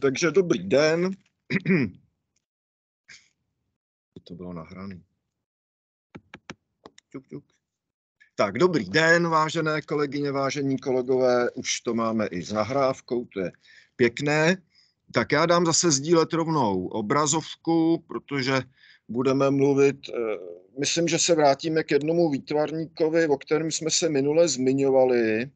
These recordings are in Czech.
Takže dobrý den. To bylo nahrané. Tak, dobrý den, vážené kolegyně, vážení kolegové. Už to máme i s nahrávkou, to je pěkné. Tak já dám zase sdílet rovnou obrazovku, protože budeme mluvit, eh, myslím, že se vrátíme k jednomu výtvarníkovi, o kterém jsme se minule zmiňovali,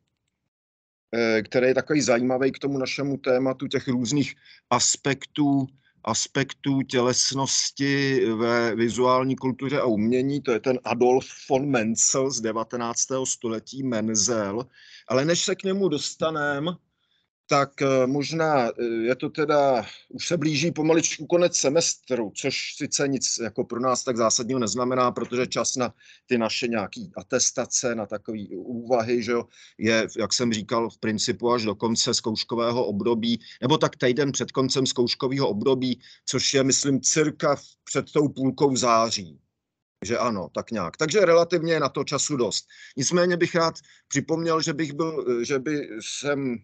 Eh, který je takový zajímavý k tomu našemu tématu těch různých aspektů, aspektů tělesnosti ve vizuální kultuře a umění. To je ten Adolf von Menzel z 19. století, Menzel. Ale než se k němu dostaneme, tak eh, možná eh, je to teda, už se blíží pomaličku konec semestru, což sice nic jako pro nás tak zásadního neznamená, protože čas na ty naše nějaké atestace, na takové úvahy, že jo, je, jak jsem říkal, v principu až do konce zkouškového období, nebo tak týden před koncem zkouškového období, což je, myslím, cirka před tou půlkou září. Že ano, tak nějak. Takže relativně je na to času dost. Nicméně bych rád připomněl, že bych byl, eh, že by jsem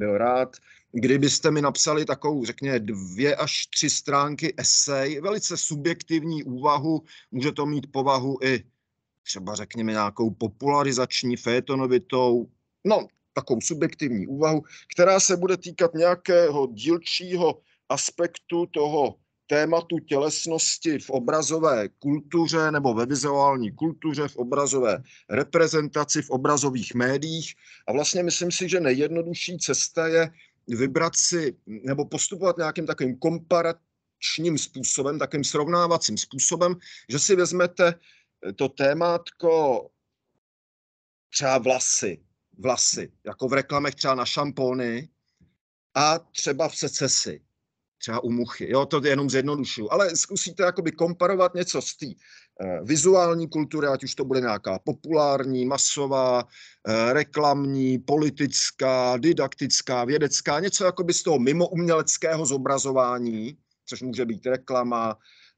byl rád. Kdybyste mi napsali takovou, řekněme, dvě až tři stránky esej, velice subjektivní úvahu, může to mít povahu i třeba, řekněme, nějakou popularizační, fétonovitou, no, takovou subjektivní úvahu, která se bude týkat nějakého dílčího aspektu toho tématu tělesnosti v obrazové kultuře nebo ve vizuální kultuře, v obrazové reprezentaci, v obrazových médiích. A vlastně myslím si, že nejjednodušší cesta je vybrat si nebo postupovat nějakým takovým komparačním způsobem, takovým srovnávacím způsobem, že si vezmete eh, to témátko třeba vlasy, vlasy, jako v reklamech třeba na šampony a třeba v secesi třeba u muchy. Jo, to jenom zjednodušuju. Ale zkusíte jakoby komparovat něco z té eh, vizuální kultury, ať už to bude nějaká populární, masová, eh, reklamní, politická, didaktická, vědecká, něco jakoby z toho mimo uměleckého zobrazování, což může být reklama,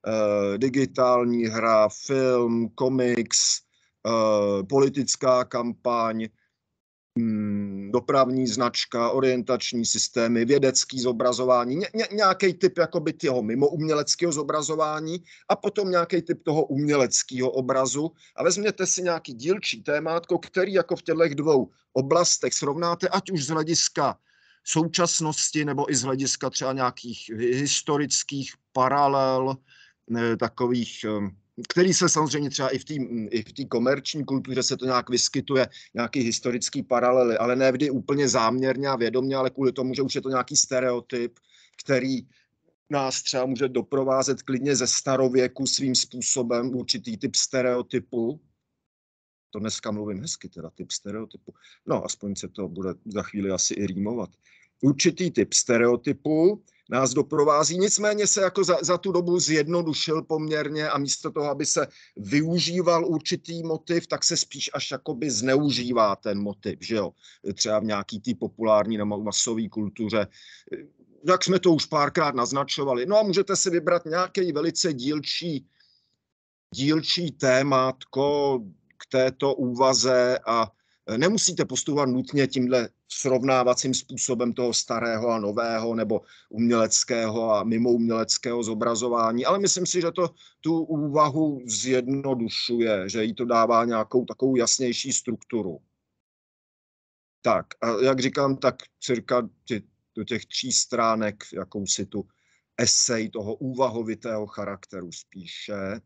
eh, digitální hra, film, komiks, politická kampaň, hmm, dopravní značka, orientační systémy, vědecký zobrazování, ně, ně, nějaký typ jakoby těho mimo uměleckého zobrazování a potom nějaký typ toho uměleckého obrazu a vezměte si nějaký dílčí témátko, který jako v těchto dvou oblastech srovnáte, ať už z hlediska současnosti nebo i z hlediska třeba nějakých historických paralel, takových ehm, který se samozřejmě třeba mm, i v té komerční kultuře se to nějak vyskytuje, nějaký historický paralely, ale ne vždy úplně záměrně a vědomně, ale kvůli tomu, že už je to nějaký stereotyp, který nás třeba může doprovázet klidně ze starověku svým způsobem určitý typ stereotypu. To dneska mluvím hezky, teda typ stereotypu. No, aspoň se to bude za chvíli asi i rýmovat. Určitý typ stereotypu, nás doprovází. Nicméně se jako za, za tu dobu zjednodušil poměrně a místo toho, aby se využíval určitý motiv, tak se spíš až jakoby zneužívá ten motiv, že jo? Třeba v nějaký té populární nebo masové kultuře jak jsme to už párkrát naznačovali. No a můžete si vybrat nějaký velice dílčí, dílčí témátko k této úvaze a nemusíte postupovat nutně tímhle srovnávacím způsobem toho starého a nového nebo uměleckého a mimo uměleckého zobrazování, ale myslím si, že to tu úvahu zjednodušuje, že jí to dává nějakou takovou jasnější strukturu. Tak, a jak říkám, tak cirka tě, do těch tří stránek jakousi tu esej toho úvahovitého charakteru spíše.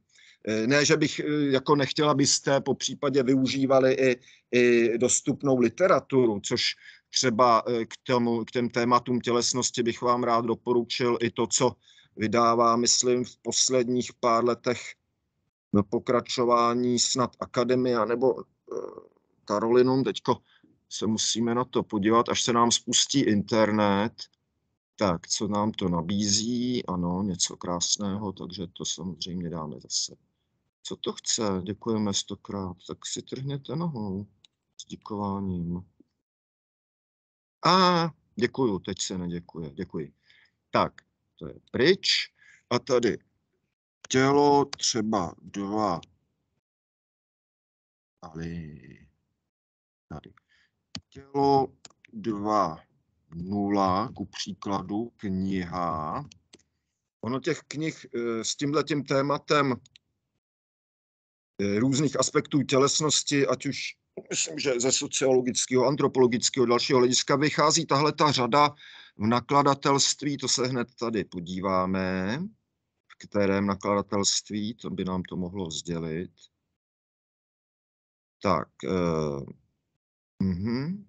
Eh, ne, že bych eh, jako nechtěla abyste po případě využívali i, i dostupnou literaturu, což třeba eh, k, tomu, k těm tématům tělesnosti bych vám rád doporučil i to, co vydává, myslím, v posledních pár letech na pokračování snad Akademia nebo Karolinum. Teďko se musíme na to podívat, až se nám spustí internet. Tak, co nám to nabízí? Ano, něco krásného, takže to samozřejmě dáme zase. Co to chce? Děkujeme stokrát. Tak si trhněte nohou s děkováním. A děkuju, teď se neděkuje, děkuji. Tak, to je pryč. A tady tělo třeba dva. Tady. Tady. Tělo dva nula, ku příkladu kniha. Ono těch knih eh, s tímhletím tématem Eh, různých aspektů tělesnosti, ať už myslím, že ze sociologického, antropologického, dalšího hlediska vychází tahle ta řada v nakladatelství, to se hned tady podíváme, v kterém nakladatelství, to by nám to mohlo sdělit. Tak, uh, uh-huh.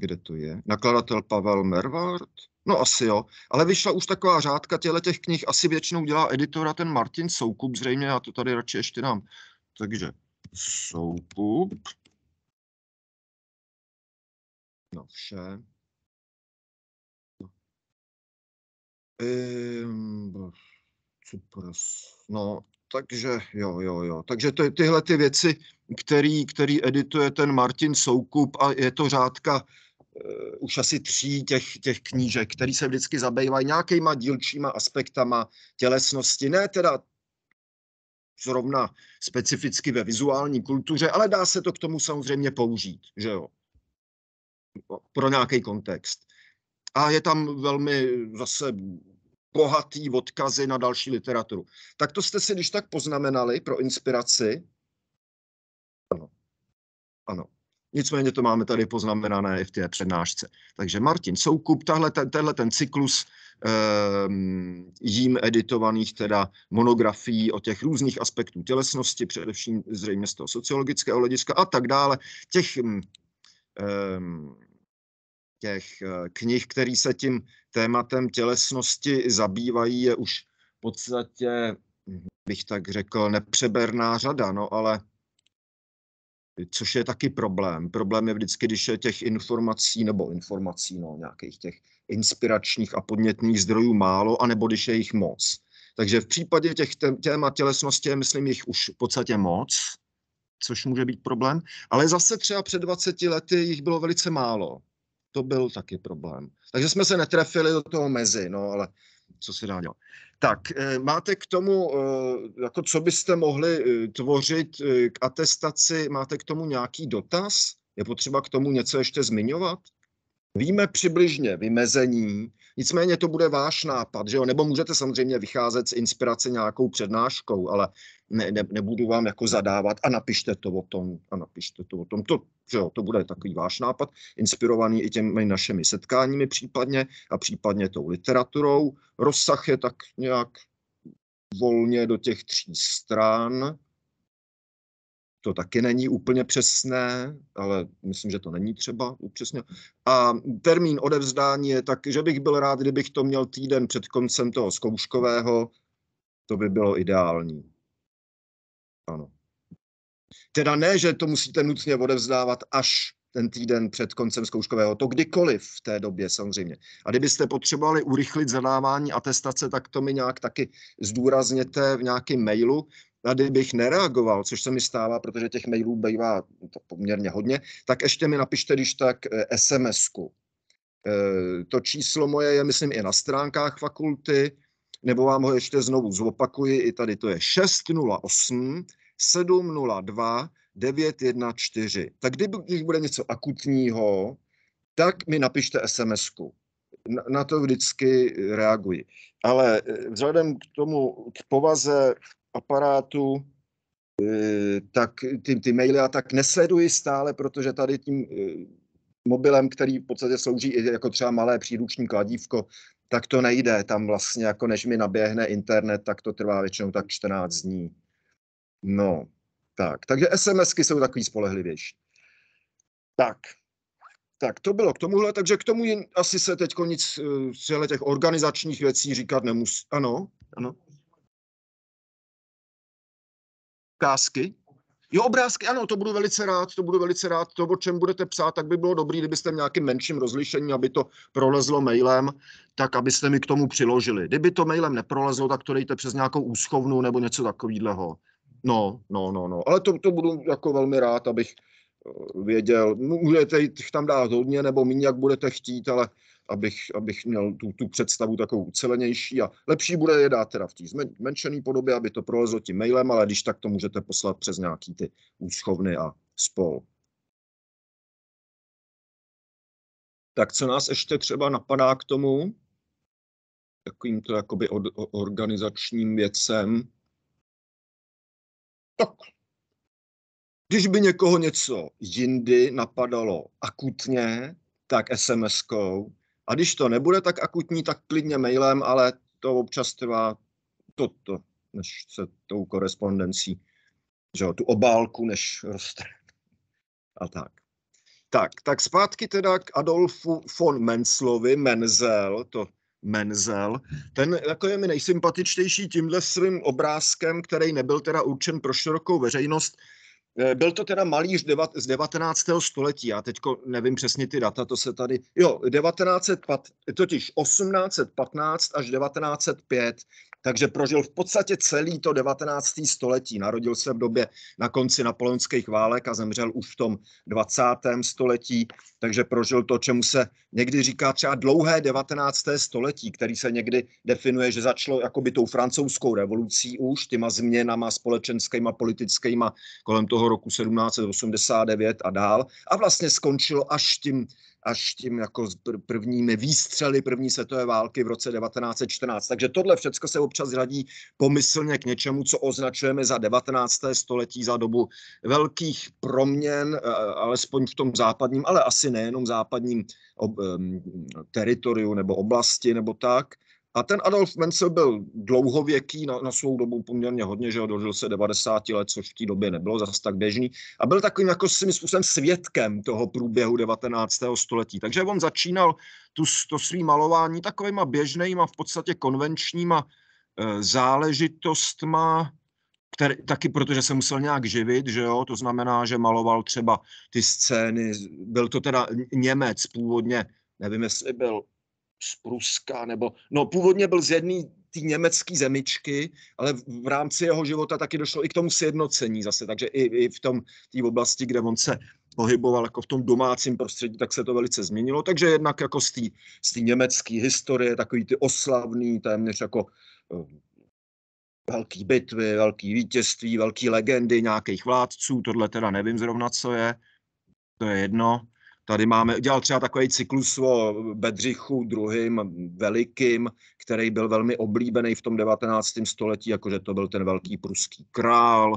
kde to je? Nakladatel Pavel Mervard? No asi jo, ale vyšla už taková řádka těle těch knih, asi většinou dělá editora ten Martin Soukup, zřejmě já to tady radši ještě dám. Takže Soukup. No vše. Ehm, no, takže jo, jo, jo. Takže ty, tyhle ty věci, který, který edituje ten Martin Soukup a je to řádka Eh, už asi tří těch, těch knížek, které se vždycky zabývají nějakýma dílčíma aspektama tělesnosti. Ne teda zrovna specificky ve vizuální kultuře, ale dá se to k tomu samozřejmě použít, že jo? Pro nějaký kontext. A je tam velmi zase bohatý odkazy na další literaturu. Tak to jste si když tak poznamenali pro inspiraci. Ano. Ano. Nicméně to máme tady poznamenané i v té přednášce. Takže Martin Soukup, tahle, ten, tenhle ten cyklus um, jím editovaných teda monografií o těch různých aspektů tělesnosti, především zřejmě z toho sociologického hlediska a tak dále. Těch, um, těch eh, knih, které se tím tématem tělesnosti zabývají, je už v podstatě, hm, bych tak řekl, nepřeberná řada, no ale což je taky problém. Problém je vždycky, když je těch informací nebo informací, no, nějakých těch inspiračních a podnětných zdrojů málo, anebo když je jich moc. Takže v případě těch téma tělesnosti je, myslím, jich už v podstatě moc, což může být problém, ale zase třeba před 20 lety jich bylo velice málo. To byl taky problém. Takže jsme se netrefili do toho mezi, no ale co se dá dělat. Tak, eh, máte k tomu, eh, jako co byste mohli eh, tvořit k atestaci, máte k tomu nějaký dotaz? Je potřeba k tomu něco ještě zmiňovat? Víme přibližně vymezení, Nicméně to bude váš nápad, že jo? nebo můžete samozřejmě vycházet z inspirace nějakou přednáškou, ale ne, ne, nebudu vám jako zadávat a napište to o tom a napište to o tom. To, že jo, to bude takový váš nápad, inspirovaný i těmi našimi setkáními případně a případně tou literaturou. Rozsah je tak nějak volně do těch tří stran to taky není úplně přesné, ale myslím, že to není třeba upřesně. A termín odevzdání je tak, že bych byl rád, kdybych to měl týden před koncem toho zkouškového, to by bylo ideální. Ano. Teda ne, že to musíte nutně odevzdávat až ten týden před koncem zkouškového, to kdykoliv v té době samozřejmě. A kdybyste potřebovali urychlit zadávání atestace, tak to mi nějak taky zdůrazněte v nějakém mailu. Tady bych nereagoval, což se mi stává, protože těch mailů bývá poměrně hodně, tak ještě mi napište, když tak eh, SMS-ku. Eh, to číslo moje je, myslím, i na stránkách fakulty, nebo vám ho ještě znovu zopakuji, i tady to je 608 702 914. Tak kdyby, když bude něco akutního, tak mi napište SMS-ku. Na to vždycky reaguji. Ale eh, vzhledem k tomu, k povaze aparátu, eh, tak ty, ty maily a tak nesleduji stále, protože tady tím eh, mobilem, který v podstatě slouží jako třeba malé příruční kladívko, tak to nejde. Tam vlastně, jako než mi naběhne internet, tak to trvá většinou tak 14 dní. No, tak. Takže SMSky jsou takový spolehlivější. Tak. Tak to bylo k tomuhle, takže k tomu asi se teď nic eh, z těch organizačních věcí říkat nemusí. Ano, ano. ukázky. Jo, obrázky, ano, to budu velice rád, to budu velice rád. To, o čem budete psát, tak by bylo dobré, kdybyste v nějakým menším rozlišení, aby to prolezlo mailem, tak abyste mi k tomu přiložili. Kdyby to mailem neprolezlo, tak to dejte přes nějakou úschovnu nebo něco takového. No, no, no, no. Ale to, to budu jako velmi rád, abych eh, věděl. Můžete jich tam dát hodně nebo méně, jak budete chtít, ale abych, abych měl tu, tu představu takovou ucelenější a lepší bude je dát teda v té zmenšené podobě, aby to prolezlo tím mailem, ale když tak to můžete poslat přes nějaký ty úschovny a spol. Tak co nás ještě třeba napadá k tomu, takovým to jakoby od, organizačním věcem, tak když by někoho něco jindy napadalo akutně, tak SMS-kou, a když to nebude tak akutní, tak klidně mailem, ale to občas trvá toto, než se tou korespondencí, že jo, tu obálku, než roste. A tak. Tak, tak zpátky teda k Adolfu von Menzlovi, Menzel, to Menzel. Ten jako je mi nejsympatičtější tímhle svým obrázkem, který nebyl teda určen pro širokou veřejnost, Eh, byl to teda malíř z 19. století, já teďko nevím přesně ty data, to se tady, jo, 19, totiž 1815 až 1905 takže prožil v podstatě celý to 19. století. Narodil se v době na konci napoleonských válek a zemřel už v tom 20. století, takže prožil to, čemu se někdy říká třeba dlouhé 19. století, který se někdy definuje, že začalo jakoby tou francouzskou revolucí už, těma změnama společenskýma, politickýma kolem toho roku 1789 a dál a vlastně skončilo až tím až tím jako prvními výstřely první světové války v roce 1914. Takže tohle všechno se občas radí pomyslně k něčemu, co označujeme za 19. století, za dobu velkých proměn, e, alespoň v tom západním, ale asi nejenom západním ob, teritoriu nebo oblasti nebo tak. A ten Adolf Menzel byl dlouhověký, na, na svou dobu poměrně hodně, že ho dožil se 90 let, což v té době nebylo zas tak běžný. A byl takovým jako svým způsobem svědkem toho průběhu 19. století. Takže on začínal tu, to svý malování takovýma běžnýma, v podstatě konvenčníma e, záležitostma, který, taky protože se musel nějak živit, že jo, to znamená, že maloval třeba ty scény, byl to teda Němec původně, nevím, jestli byl z Pruska, nebo no původně byl z jedné té německé zemičky, ale v rámci jeho života taky došlo i k tomu sjednocení zase, takže i, i v tom té oblasti, kde on se pohyboval jako v tom domácím prostředí, tak se to velice změnilo, takže jednak jako z té z německé historie, takový ty oslavný, téměř jako eh, velký bitvy, velký vítězství, velký legendy nějakých vládců, tohle teda nevím zrovna, co je, to je jedno. Tady máme, dělal třeba takový cyklus o Bedřichu druhým velikým, který byl velmi oblíbený v tom 19. století, jakože to byl ten velký pruský král,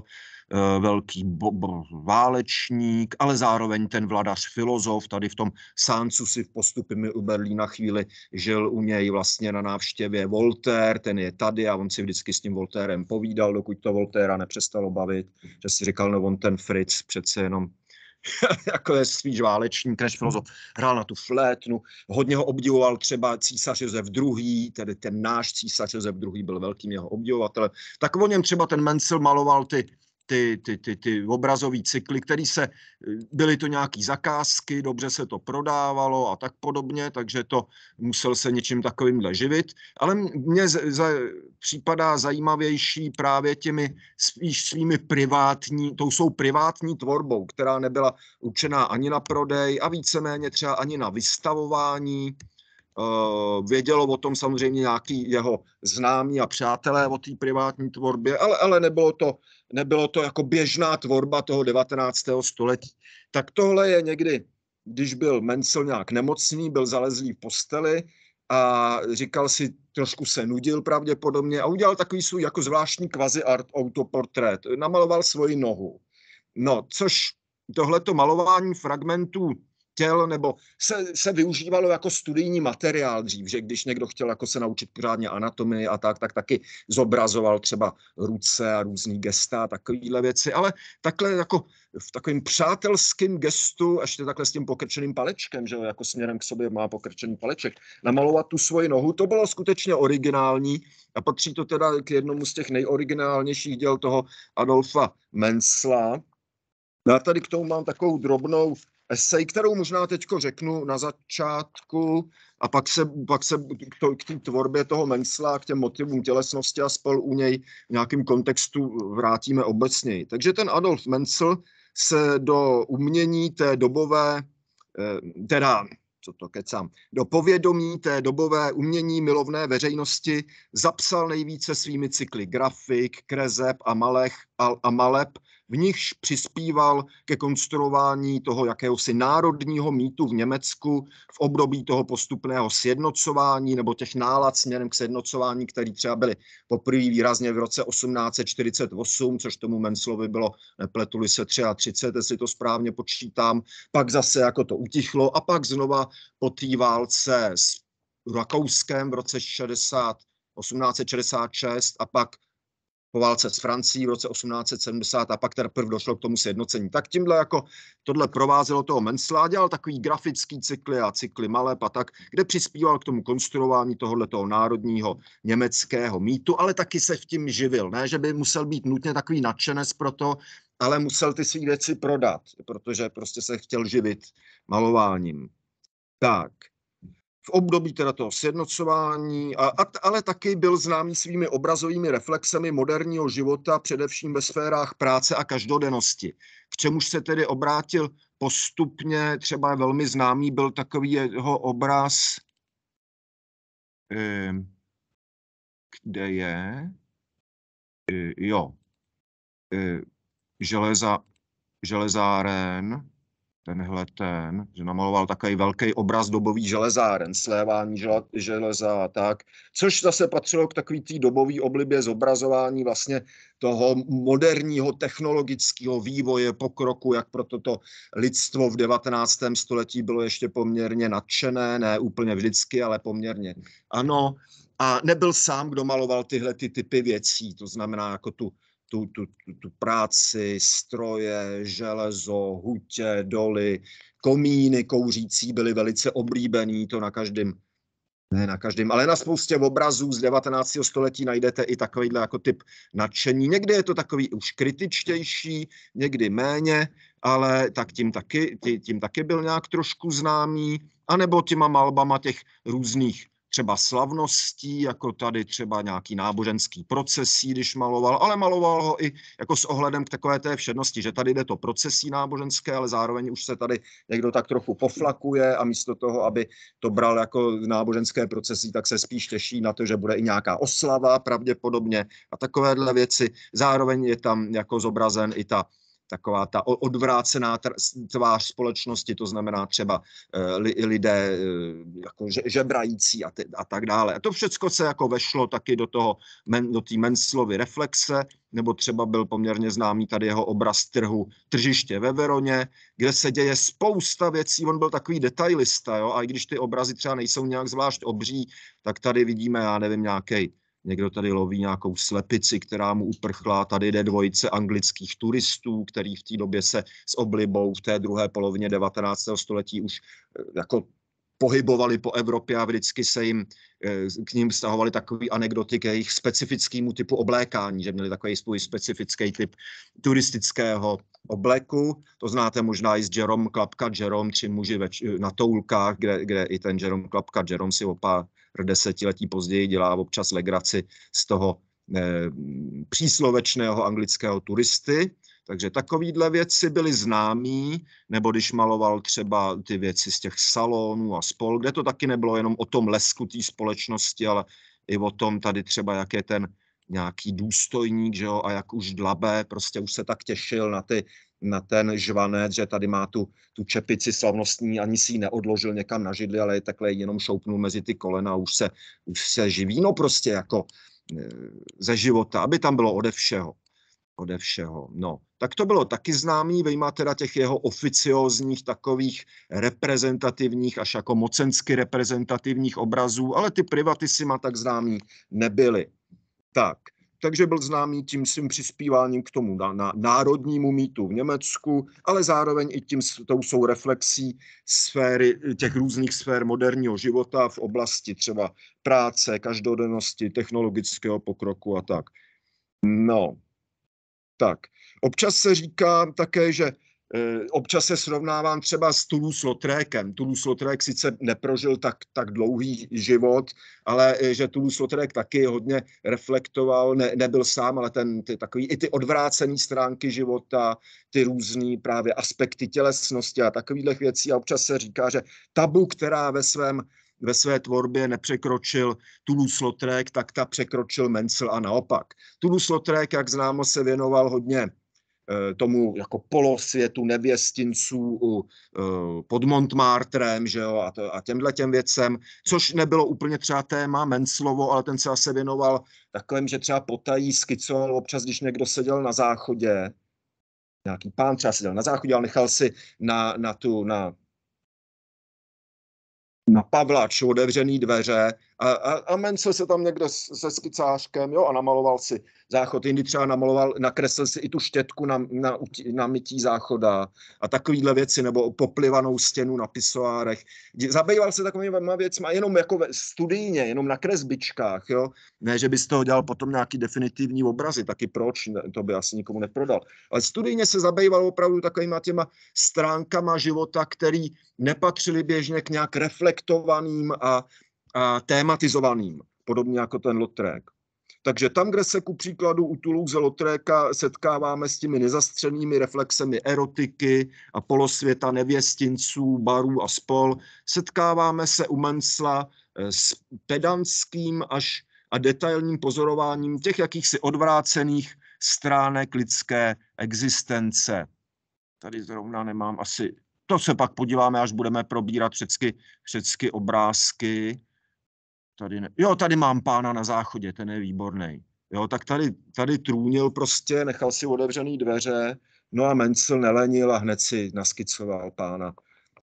eh, velký bo- válečník, ale zároveň ten vladař filozof, tady v tom Sáncu si v postupy u Berlína chvíli žil u něj vlastně na návštěvě Voltaire, ten je tady a on si vždycky s tím Voltérem povídal, dokud to Voltéra nepřestalo bavit, že si říkal, no on ten Fritz přece jenom jako je svýž válečník než hmm. filozof. Hrál na tu flétnu, hodně ho obdivoval třeba císař Josef II., tedy ten náš císař Josef II. byl velkým jeho obdivovatelem. Tak o něm třeba ten Mencel maloval ty ty, ty, ty, ty obrazové cykly, které se, eh, byly to nějaké zakázky, dobře se to prodávalo a tak podobně, takže to musel se něčím takovým živit. Ale mně za, připadá zajímavější právě těmi spíš svými privátní, tou jsou privátní tvorbou, která nebyla učená ani na prodej a víceméně třeba ani na vystavování. Uh, vědělo o tom samozřejmě nějaký jeho známí a přátelé o té privátní tvorbě, ale, ale nebylo to nebylo to jako běžná tvorba toho 19. století. Tak tohle je někdy, když byl Mencel nějak nemocný, byl zalezlý v posteli a říkal si, trošku se nudil pravděpodobně a udělal takový svůj jako zvláštní kvazi art autoportrét. Namaloval svoji nohu. No, což tohleto malování fragmentů chtěl, nebo se, se využívalo jako studijní materiál dřív, že když někdo chtěl jako se naučit pořádně anatomii a tak, tak taky zobrazoval třeba ruce a různý gesta a takovýhle věci, ale takhle jako v takovým přátelským gestu, ještě takhle s tím pokrčeným palečkem, že jo, jako směrem k sobě má pokrčený paleček, namalovat tu svoji nohu, to bylo skutečně originální a patří to teda k jednomu z těch nejoriginálnějších děl toho Adolfa Mensla. Já no tady k tomu mám takovou drobnou esej, kterou možná teď řeknu na začátku a pak se, pak se k, to, k té tvorbě toho Mensla, k těm motivům tělesnosti a spol u něj v nějakém kontextu vrátíme obecněji. Takže ten Adolf Mensl se do umění té dobové, eh, teda co to kecám, do povědomí té dobové umění milovné veřejnosti zapsal nejvíce svými cykly grafik, krezeb a, malech, a, a maleb, v nichž přispíval ke konstruování toho jakéhosi národního mýtu v Německu v období toho postupného sjednocování nebo těch nálad směrem k sjednocování, který třeba byly poprvé výrazně v roce 1848, což tomu Menslovi bylo, nepletuli se 33, jestli to správně počítám, pak zase jako to utichlo a pak znova po té válce s Rakouskem v roce 60, 1866 a pak po válce s Francií v roce 1870 a pak teprve došlo k tomu sjednocení. Tak tímhle jako tohle provázelo toho Mensla dělal takový grafický cykly a cykly maleb a tak, kde přispíval k tomu konstruování tohohle toho národního německého mýtu, ale taky se v tím živil. Ne, že by musel být nutně takový nadšenec pro to, ale musel ty své věci prodat, protože prostě se chtěl živit malováním. Tak, v období teda toho sjednocování, a, a, ale taky byl známý svými obrazovými reflexemi moderního života, především ve sférách práce a každodennosti, k čemuž se tedy obrátil postupně, třeba velmi známý byl takový jeho obraz, ehm, kde je, e, jo, e, železa, železáren, tenhle ten, že namaloval takový velký obraz dobový železáren, slévání železa a tak, což zase patřilo k takový té dobový oblibě zobrazování vlastně toho moderního technologického vývoje, pokroku, jak proto to lidstvo v 19. století bylo ještě poměrně nadšené, ne úplně vždycky, ale poměrně ano. A nebyl sám, kdo maloval tyhle ty typy věcí, to znamená jako tu tu, tu, tu, tu práci, stroje, železo, hutě, doly, komíny kouřící byly velice oblíbený, to na každém ne na každém, ale na spoustě obrazů z 19. století najdete i takovýhle jako typ nadšení. Někdy je to takový už kritičtější, někdy méně, ale tak tím taky, tím taky byl nějak trošku známý, anebo těma malbama těch různých třeba slavností, jako tady třeba nějaký náboženský procesí, když maloval, ale maloval ho i jako s ohledem k takové té všednosti, že tady jde to procesí náboženské, ale zároveň už se tady někdo tak trochu poflakuje a místo toho, aby to bral jako náboženské procesí, tak se spíš těší na to, že bude i nějaká oslava pravděpodobně a takovéhle věci. Zároveň je tam jako zobrazen i ta taková ta odvrácená tvář společnosti, to znamená třeba eh, lidé eh, jako žebrající a, ty, a tak dále. A to všechno se jako vešlo taky do toho men, do té Menslovy reflexe, nebo třeba byl poměrně známý tady jeho obraz trhu Tržiště ve Veroně, kde se děje spousta věcí, on byl takový detailista, jo? a i když ty obrazy třeba nejsou nějak zvlášť obří, tak tady vidíme, já nevím, nějaký někdo tady loví nějakou slepici, která mu uprchla, tady jde dvojice anglických turistů, který v té době se s oblibou v té druhé polovině 19. století už eh, jako pohybovali po Evropě a vždycky se jim eh, k ním stahovali takové anekdoty k jejich specifickému typu oblékání, že měli takový svůj specifický typ turistického obleku. To znáte možná i z Jerome Klapka, Jerome, či muži več, na toulkách, kde, kde i ten Jerome Klapka, Jerome si opa desetiletí později dělá občas legraci z toho eh, příslovečného anglického turisty. Takže takovýhle věci byly známý, nebo když maloval třeba ty věci z těch salonů a spol, kde to taky nebylo jenom o tom lesku té společnosti, ale i o tom tady třeba, jak je ten nějaký důstojník, že jo, a jak už dlabé, prostě už se tak těšil na ty na ten žvanec, že tady má tu, tu čepici slavnostní, ani si ji neodložil někam na židli, ale je takhle jenom šoupnul mezi ty kolena a už se, už se živí. No prostě jako eh, ze života, aby tam bylo ode všeho. Ode všeho. No, tak to bylo taky známý, vyjma teda těch jeho oficiózních takových reprezentativních, až jako mocensky reprezentativních obrazů, ale ty privatisima tak známý nebyly. Tak, takže byl známý tím svým přispíváním k tomu na, na národnímu mýtu v Německu, ale zároveň i tím tou jsou reflexí sféry, těch různých sfér moderního života v oblasti třeba práce, každodennosti, technologického pokroku a tak. No, tak. Občas se říká také, že Eh, občas se srovnávám třeba s toulouse Lotrékem. toulouse Lotrék sice neprožil tak, tak dlouhý život, ale eh, že toulouse Lotrék taky hodně reflektoval, ne, nebyl sám, ale ten, ty, takový, i ty odvrácené stránky života, ty různé právě aspekty tělesnosti a takovýchhle věcí. A občas se říká, že tabu, která ve svém ve své tvorbě nepřekročil Toulouse-Lautrec, tak ta překročil Mencel a naopak. Toulouse-Lautrec, jak známo, se věnoval hodně Eh, tomu jako polosvětu nevěstinců eh, pod Montmartrem že jo, a, to, a těmhle těm věcem, což nebylo úplně třeba téma Menslovo, ale ten se asi věnoval takovým, že třeba potají skicoval občas, když někdo seděl na záchodě, nějaký pán třeba seděl na záchodě, ale nechal si na, na tu, na na Pavlač, otevřený dveře a, a, a Mencel se tam někde s, se skicářkem jo, a namaloval si záchod. Jindy třeba namaloval, nakreslil si i tu štětku na, na, na mytí záchoda a takovýhle věci, nebo poplivanou stěnu na pisoárech. Zabýval se takovými věcmi jenom jako ve studijně, jenom na kresbičkách, jo. Ne, že by z toho dělal potom nějaký definitivní obrazy, taky proč, to by asi nikomu neprodal. Ale studijně se zabýval opravdu takovýma těma stránkama života, který nepatřili běžně k nějak reflektovaným a, a tématizovaným, podobně jako ten Lotrek. Takže tam, kde se ku příkladu u Toulouse Lotréka setkáváme s těmi nezastřenými reflexemi erotiky a polosvěta nevěstinců, barů a spol, setkáváme se u Mensla eh, s pedantským až a detailním pozorováním těch jakýchsi odvrácených stránek lidské existence. Tady zrovna nemám asi... To se pak podíváme, až budeme probírat všechny obrázky tady ne, jo, tady mám pána na záchodě, ten je výborný. Jo, tak tady, tady trůnil prostě, nechal si otevřený dveře, no a Mencel nelenil a hned si naskicoval pána.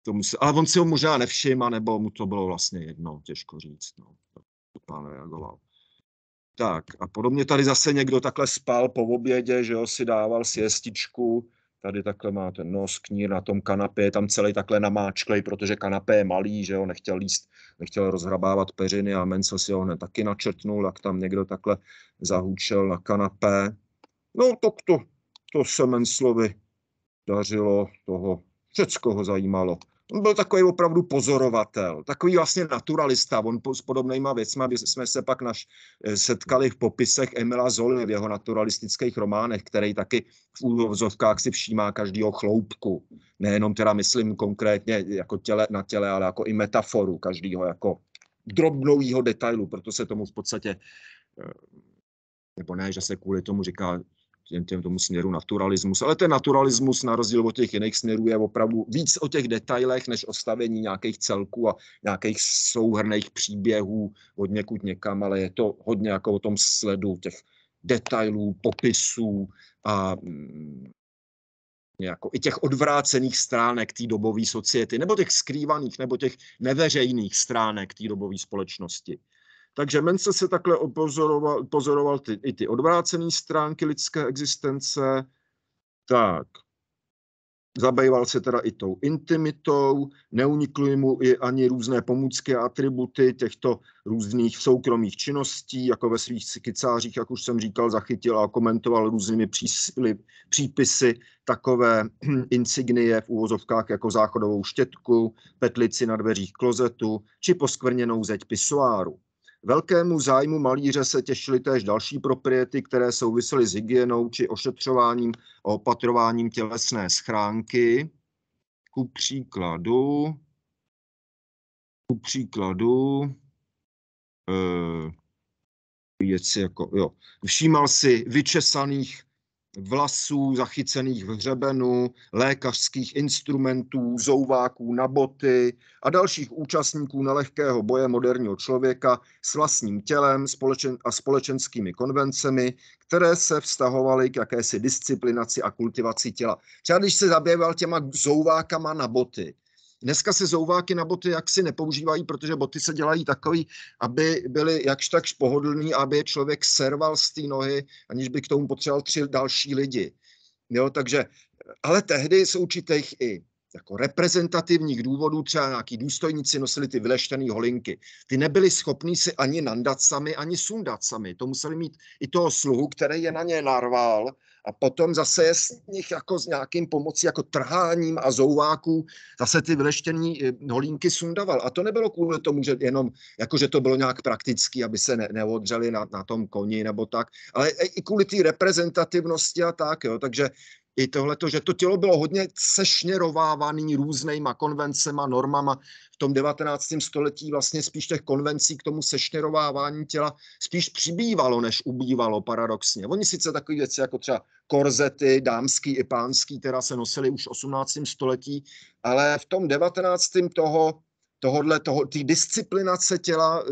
To musel, ale on si ho možná nevšiml, nebo mu to bylo vlastně jedno, těžko říct. No. Pán reagoval. Tak a podobně tady zase někdo takhle spal po obědě, že jo, si dával siestičku, tady takhle má ten nos, knír na tom kanapě, je tam celý takhle namáčklej, protože kanapé je malý, že jo, nechtěl líst, nechtěl rozhrabávat peřiny a Mencel si ho hned taky načrtnul, jak tam někdo takhle zahůčel na kanapé. No tak to, to se Menclovi dařilo, toho všecko ho zajímalo. On byl takový opravdu pozorovatel, takový vlastně naturalista. On po, s podobnýma věcma jsme se pak naš, eh, setkali v popisech Emila Zoli v jeho naturalistických románech, který taky v úvozovkách si všímá každého chloupku. Nejenom teda myslím konkrétně jako těle, na těle, ale jako i metaforu každého jako drobnou detailu, proto se tomu v podstatě eh, nebo ne, že se kvůli tomu říká těm, těm tomu směru naturalismus. Ale ten naturalismus, na rozdíl od těch jiných směrů, je opravdu víc o těch detailech, než o stavení nějakých celků a nějakých souhrných příběhů od někud někam, ale je to hodně jako o tom sledu těch detailů, popisů a mm, jako i těch odvrácených stránek té dobové society, nebo těch skrývaných, nebo těch neveřejných stránek té dobové společnosti. Takže Mence se takhle opozoroval, pozoroval ty, i ty odvrácené stránky lidské existence, tak zabýval se teda i tou intimitou, neunikly mu i ani různé pomůcky a atributy těchto různých soukromých činností, jako ve svých skicářích, jak už jsem říkal, zachytil a komentoval různými přísly, přípisy takové insignie v úvozovkách jako záchodovou štětku, petlici na dveřích klozetu či poskvrněnou zeď pisoáru. Velkému zájmu malíře se těšily též další propriety, které souvisely s hygienou či ošetřováním a opatrováním tělesné schránky. Ku příkladu, ku příkladu, e, věci jako, jo, všímal si vyčesaných vlasů zachycených v hřebenu, lékařských instrumentů, zouváků na boty a dalších účastníků nelehkého boje moderního člověka s vlastním tělem společen- a společenskými konvencemi, které se vztahovaly k jakési disciplinaci a kultivaci těla. Třeba když se zabýval těma zouvákama na boty, Dneska se zouváky na boty jaksi nepoužívají, protože boty se dělají takový, aby byly jakž takž pohodlný, aby člověk serval z té nohy, aniž by k tomu potřeboval tři další lidi. Jo, takže, ale tehdy z určitých i jako reprezentativních důvodů třeba nějaký důstojníci nosili ty vyleštěné holinky. Ty nebyli schopní si ani nandat sami, ani sundat sami. To museli mít i toho sluhu, který je na ně narval a potom zase je z nich jako s nějakým pomocí, jako trháním a zouváků, zase ty vyleštěné eh, holínky sundaval. A to nebylo kvůli tomu, že jenom, jako že to bylo nějak praktický, aby se ne, neodřeli na, na, tom koni nebo tak, ale i kvůli té reprezentativnosti a tak, jo. Takže i tohle, že to tělo bylo hodně sešněrovávané různýma konvencema, normama. V tom 19. století vlastně spíš těch konvencí k tomu sešněrovávání těla spíš přibývalo, než ubývalo paradoxně. Oni sice takové věci jako třeba korzety, dámský i pánský, která se nosily už v 18. století, ale v tom 19. toho tohodle, toho, tý disciplinace těla, eh,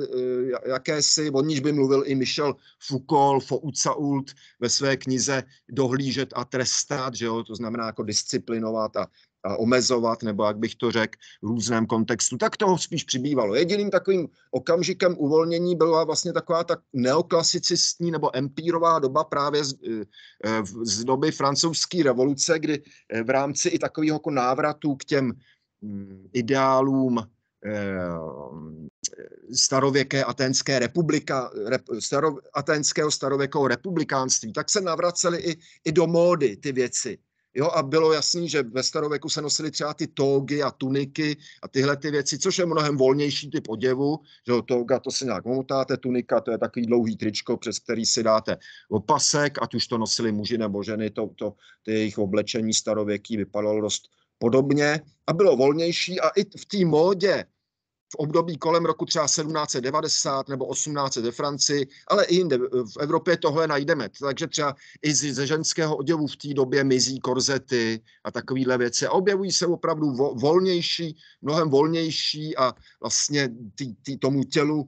eh, jakési, o níž by mluvil i Michel Foucault, Foucault ve své knize Dohlížet a trestat, že jo, to znamená jako disciplinovat a, a omezovat, nebo jak bych to řekl, v různém kontextu, tak toho spíš přibývalo. Jediným takovým okamžikem uvolnění byla vlastně taková ta neoklasicistní nebo empírová doba právě z, eh, z doby francouzské revoluce, kdy v rámci i takového jako návratu k těm hm, ideálům Eh, starověké aténské republika, rep, staro, aténského starověkého republikánství, tak se navraceli i, i do módy ty věci. Jo, a bylo jasný, že ve starověku se nosily třeba ty togy a tuniky a tyhle ty věci, což je mnohem volnější typ oděvu, že jo, tóga to si nějak omotáte, tunika to je takový dlouhý tričko, přes který si dáte opasek, ať už to nosili muži nebo ženy, to, to, to jejich oblečení starověký vypadalo dost, podobně a bylo volnější a i v té módě v období kolem roku třeba 1790 nebo 18 ve Francii, ale i jinde. V Evropě tohle najdeme. Takže třeba i ze ženského oděvu v té době mizí korzety a takovéhle věci. objevují se opravdu vo, volnější, mnohem volnější a vlastně tý, tý tomu tělu,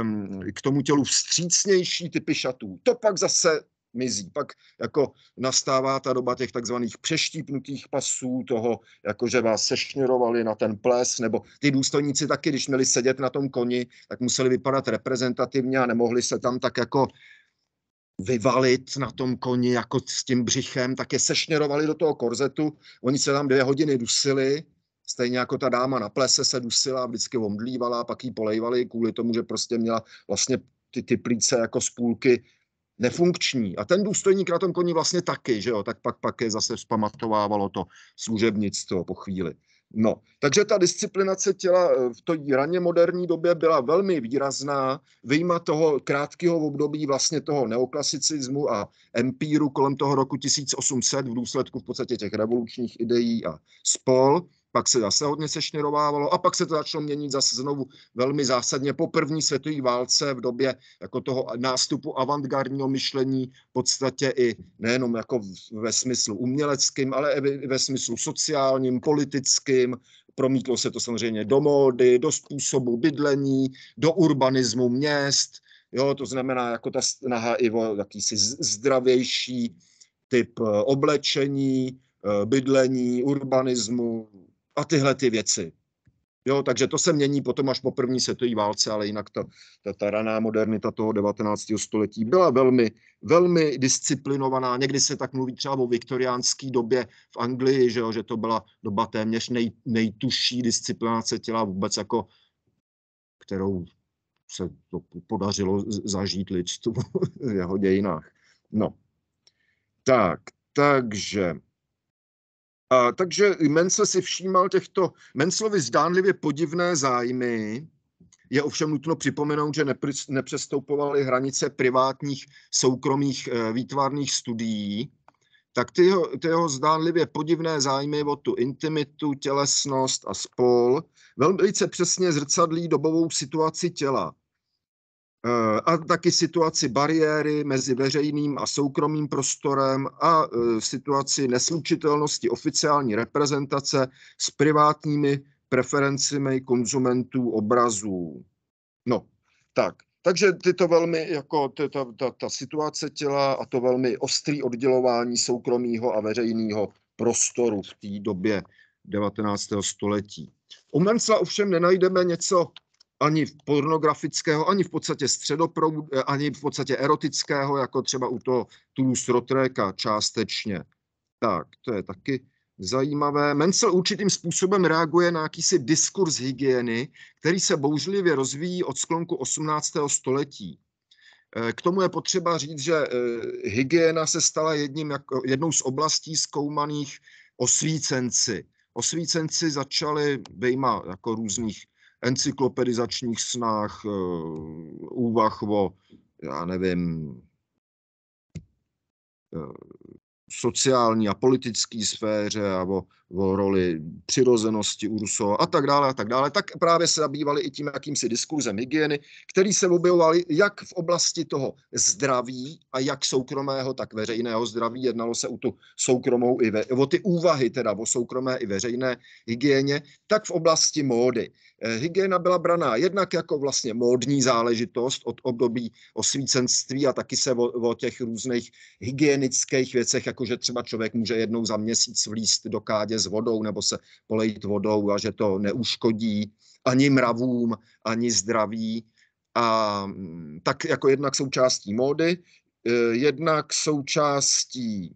um, k tomu tělu vstřícnější typy šatů. To pak zase mizí. Pak jako nastává ta doba těch takzvaných přeštípnutých pasů, toho, jako že vás sešněrovali na ten ples, nebo ty důstojníci taky, když měli sedět na tom koni, tak museli vypadat reprezentativně a nemohli se tam tak jako vyvalit na tom koni jako s tím břichem, tak je sešněrovali do toho korzetu, oni se tam dvě hodiny dusili, Stejně jako ta dáma na plese se dusila, vždycky omdlívala, pak jí polejvali kvůli tomu, že prostě měla vlastně ty, ty plíce jako spůlky nefunkční. A ten důstojník na tom koni vlastně taky, že jo, tak pak, pak je zase vzpamatovávalo to služebnictvo po chvíli. No, takže ta disciplinace těla eh, v té raně moderní době byla velmi výrazná, vyjma toho krátkého období vlastně toho neoklasicismu a empíru kolem toho roku 1800 v důsledku v podstatě těch revolučních ideí a spol, pak se zase hodně sešněrovávalo a pak se to začalo měnit zase znovu velmi zásadně po první světové válce v době jako toho nástupu avantgardního myšlení v podstatě i nejenom jako ve smyslu uměleckým, ale i ve smyslu sociálním, politickým, Promítlo se to samozřejmě do módy, do způsobu bydlení, do urbanismu měst, jo, to znamená jako ta snaha i o jakýsi zdravější typ eh, oblečení, eh, bydlení, urbanismu, a tyhle ty věci. Jo, takže to se mění potom až po první světové válce, ale jinak ta, ta, ta raná modernita toho 19. století byla velmi, velmi disciplinovaná. Někdy se tak mluví třeba o viktoriánské době v Anglii, že, jo, že to byla doba téměř nej, nejtužší disciplinace těla vůbec, jako, kterou se to podařilo zažít lidstvu v jeho dějinách. No, tak, takže a, takže Mencel si všímal těchto Menclovi zdánlivě podivné zájmy. Je ovšem nutno připomenout, že nepřestoupovaly hranice privátních soukromých eh, výtvarných studií, tak ty jeho, ty jeho zdánlivě podivné zájmy o tu intimitu, tělesnost a spol velice přesně zrcadlí dobovou situaci těla. Eh, a taky situaci bariéry mezi veřejným a soukromým prostorem a eh, situaci neslučitelnosti oficiální reprezentace s privátními preferencemi konzumentů obrazů. No, tak. Takže tyto velmi, jako ta, ta, ta situace těla a to velmi ostrý oddělování soukromého a veřejného prostoru v té době 19. století. U Mencla ovšem nenajdeme něco ani v pornografického, ani v podstatě středoproud, eh, ani v podstatě erotického, jako třeba u toho Tulus Rotreka částečně. Tak, to je taky zajímavé. Mencel určitým způsobem reaguje na jakýsi diskurs hygieny, který se bouřlivě rozvíjí od sklonku 18. století. Eh, k tomu je potřeba říct, že eh, hygiena se stala jedním, jednou z oblastí zkoumaných osvícenci. Osvícenci začali vejma jako různých encyklopedizačních snách, eh, úvah o, já nevím, eh, sociální a politické sféře a o o roli přirozenosti Urso a tak dále a tak dále, tak právě se zabývali i tím jakýmsi diskurzem hygieny, který se objevovaly jak v oblasti toho zdraví a jak soukromého, tak veřejného zdraví. Jednalo se o tu soukromou i ve, o ty úvahy teda o soukromé i veřejné hygieně, tak v oblasti módy. Eh, hygiena byla braná jednak jako vlastně módní záležitost od období osvícenství a taky se o, o těch různých hygienických věcech, jakože třeba člověk může jednou za měsíc vlíst do kádě s vodou nebo se polejit vodou a že to neuškodí ani mravům, ani zdraví. A mm, tak jako jednak součástí módy, eh, jednak součástí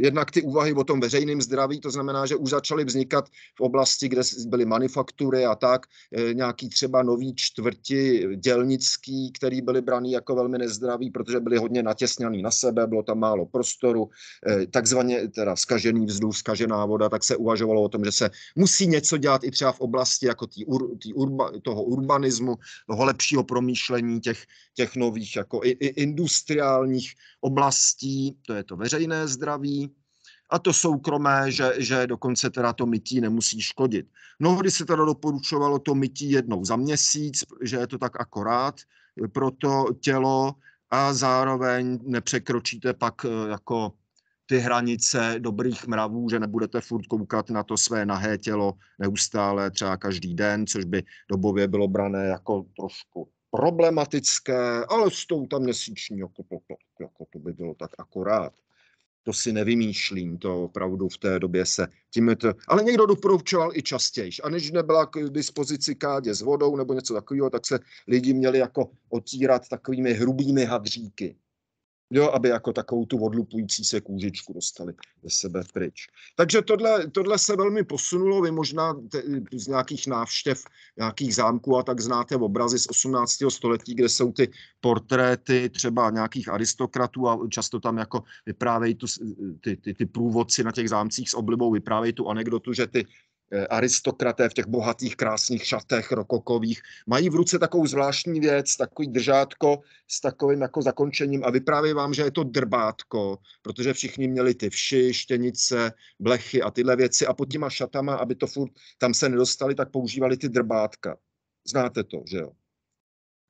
jednak ty úvahy o tom veřejném zdraví, to znamená, že už začaly vznikat v oblasti, kde byly manufaktury a tak, e, nějaký třeba nový čtvrti dělnický, který byly braný jako velmi nezdravý, protože byly hodně natěsněný na sebe, bylo tam málo prostoru, e, takzvaně teda skažený vzduch, skažená voda, tak se uvažovalo o tom, že se musí něco dělat i třeba v oblasti jako tý tý urba, toho urbanismu, toho lepšího promýšlení těch, těch nových jako i, i industriálních oblastí, to je to veřejné zdraví, a to soukromé, že, že dokonce teda to mytí nemusí škodit. Mnohdy se teda doporučovalo to mytí jednou za měsíc, že je to tak akorát pro to tělo a zároveň nepřekročíte pak eh, jako ty hranice dobrých mravů, že nebudete furt koukat na to své nahé tělo neustále, třeba každý den, což by dobově bylo brané jako trošku problematické, ale s tou tam měsíční, jako to, to, jako to by bylo tak akorát to si nevymýšlím, to opravdu v té době se tím... To, ale někdo doporučoval i častěji. A než nebyla k dispozici kádě s vodou nebo něco takového, tak se lidi měli jako otírat takovými hrubými hadříky jo, aby jako takovou tu odlupující se kůžičku dostali ze sebe pryč. Takže tohle, tohle se velmi posunulo, vy možná te, z nějakých návštěv, nějakých zámků a tak znáte obrazy z 18. století, kde jsou ty portréty třeba nějakých aristokratů a často tam jako vyprávějí tu, ty, ty, ty průvodci na těch zámcích s oblibou, vyprávějí tu anekdotu, že ty Eh, aristokraté v těch bohatých, krásných šatech rokokových, mají v ruce takovou zvláštní věc, takový držátko s takovým jako zakončením a vyprávějí vám, že je to drbátko, protože všichni měli ty vši, štěnice, blechy a tyhle věci a pod těma šatama, aby to furt tam se nedostali, tak používali ty drbátka. Znáte to, že jo?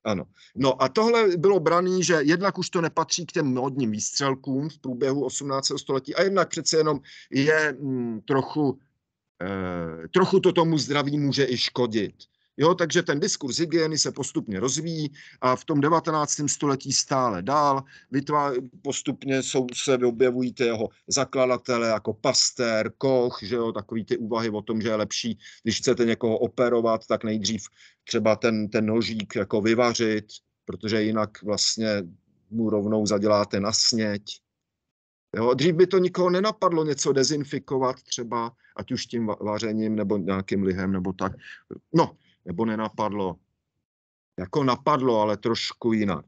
Ano. No a tohle bylo braný, že jednak už to nepatří k těm modním výstřelkům v průběhu 18. století a jednak přece jenom je mm, trochu Eh, trochu to tomu zdraví může i škodit. Jo, takže ten diskurs hygieny se postupně rozvíjí a v tom 19. století stále dál. Vytvá, postupně jsou, se objevují ty jeho zakladatele jako Pasteur, Koch, že jo, takový ty úvahy o tom, že je lepší, když chcete někoho operovat, tak nejdřív třeba ten, ten nožík jako vyvařit, protože jinak vlastně mu rovnou zaděláte na sněť. Jo, dřív by to nikoho nenapadlo něco dezinfikovat třeba, ať už tím vařením nebo nějakým lihem nebo tak. No, nebo nenapadlo. Jako napadlo, ale trošku jinak.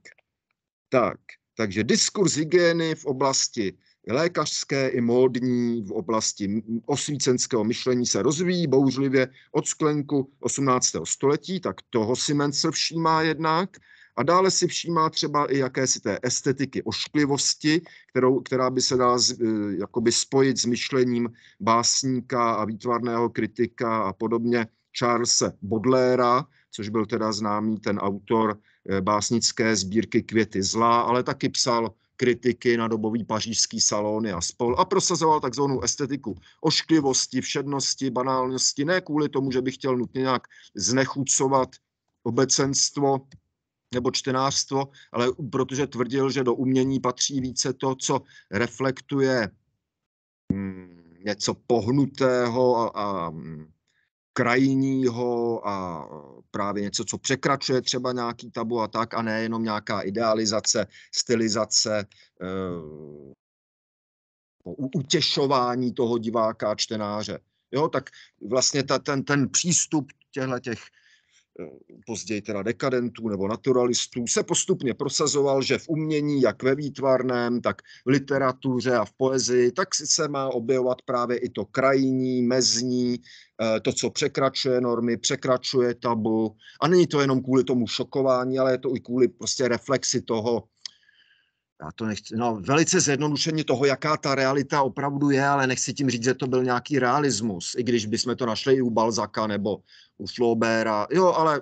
Tak, takže diskurs hygieny v oblasti lékařské i módní, v oblasti osvícenského myšlení se rozvíjí bouřlivě od sklenku 18. století, tak toho si Mencel všímá jednak. A dále si všímá třeba i jakési té estetiky ošklivosti, kterou, která by se dala z, e, jakoby spojit s myšlením básníka a výtvarného kritika a podobně Charlesa Bodlera, což byl teda známý ten autor e, básnické sbírky Květy zlá, ale taky psal kritiky na dobový pařížský salony a spol a prosazoval takzvanou estetiku ošklivosti, všednosti, banálnosti, ne kvůli tomu, že by chtěl nutně nějak znechucovat obecenstvo nebo čtenářstvo, ale protože tvrdil, že do umění patří více to, co reflektuje mm, něco pohnutého a, a mm, krajního a právě něco, co překračuje třeba nějaký tabu a tak, a ne jenom nějaká idealizace, stylizace, uh, utěšování toho diváka a čtenáře. Jo, tak vlastně ta, ten, ten přístup těchto těch Eh, později teda dekadentů nebo naturalistů, se postupně prosazoval, že v umění, jak ve výtvarném, tak v literatuře a v poezii, tak se má objevovat právě i to krajní, mezní, eh, to, co překračuje normy, překračuje tabu. A není to jenom kvůli tomu šokování, ale je to i kvůli prostě reflexi toho, já to nechci, no velice zjednodušeně toho, jaká ta realita opravdu je, ale nechci tím říct, že to byl nějaký realismus, i když bychom to našli i u Balzaka nebo u Flaubera. Jo, ale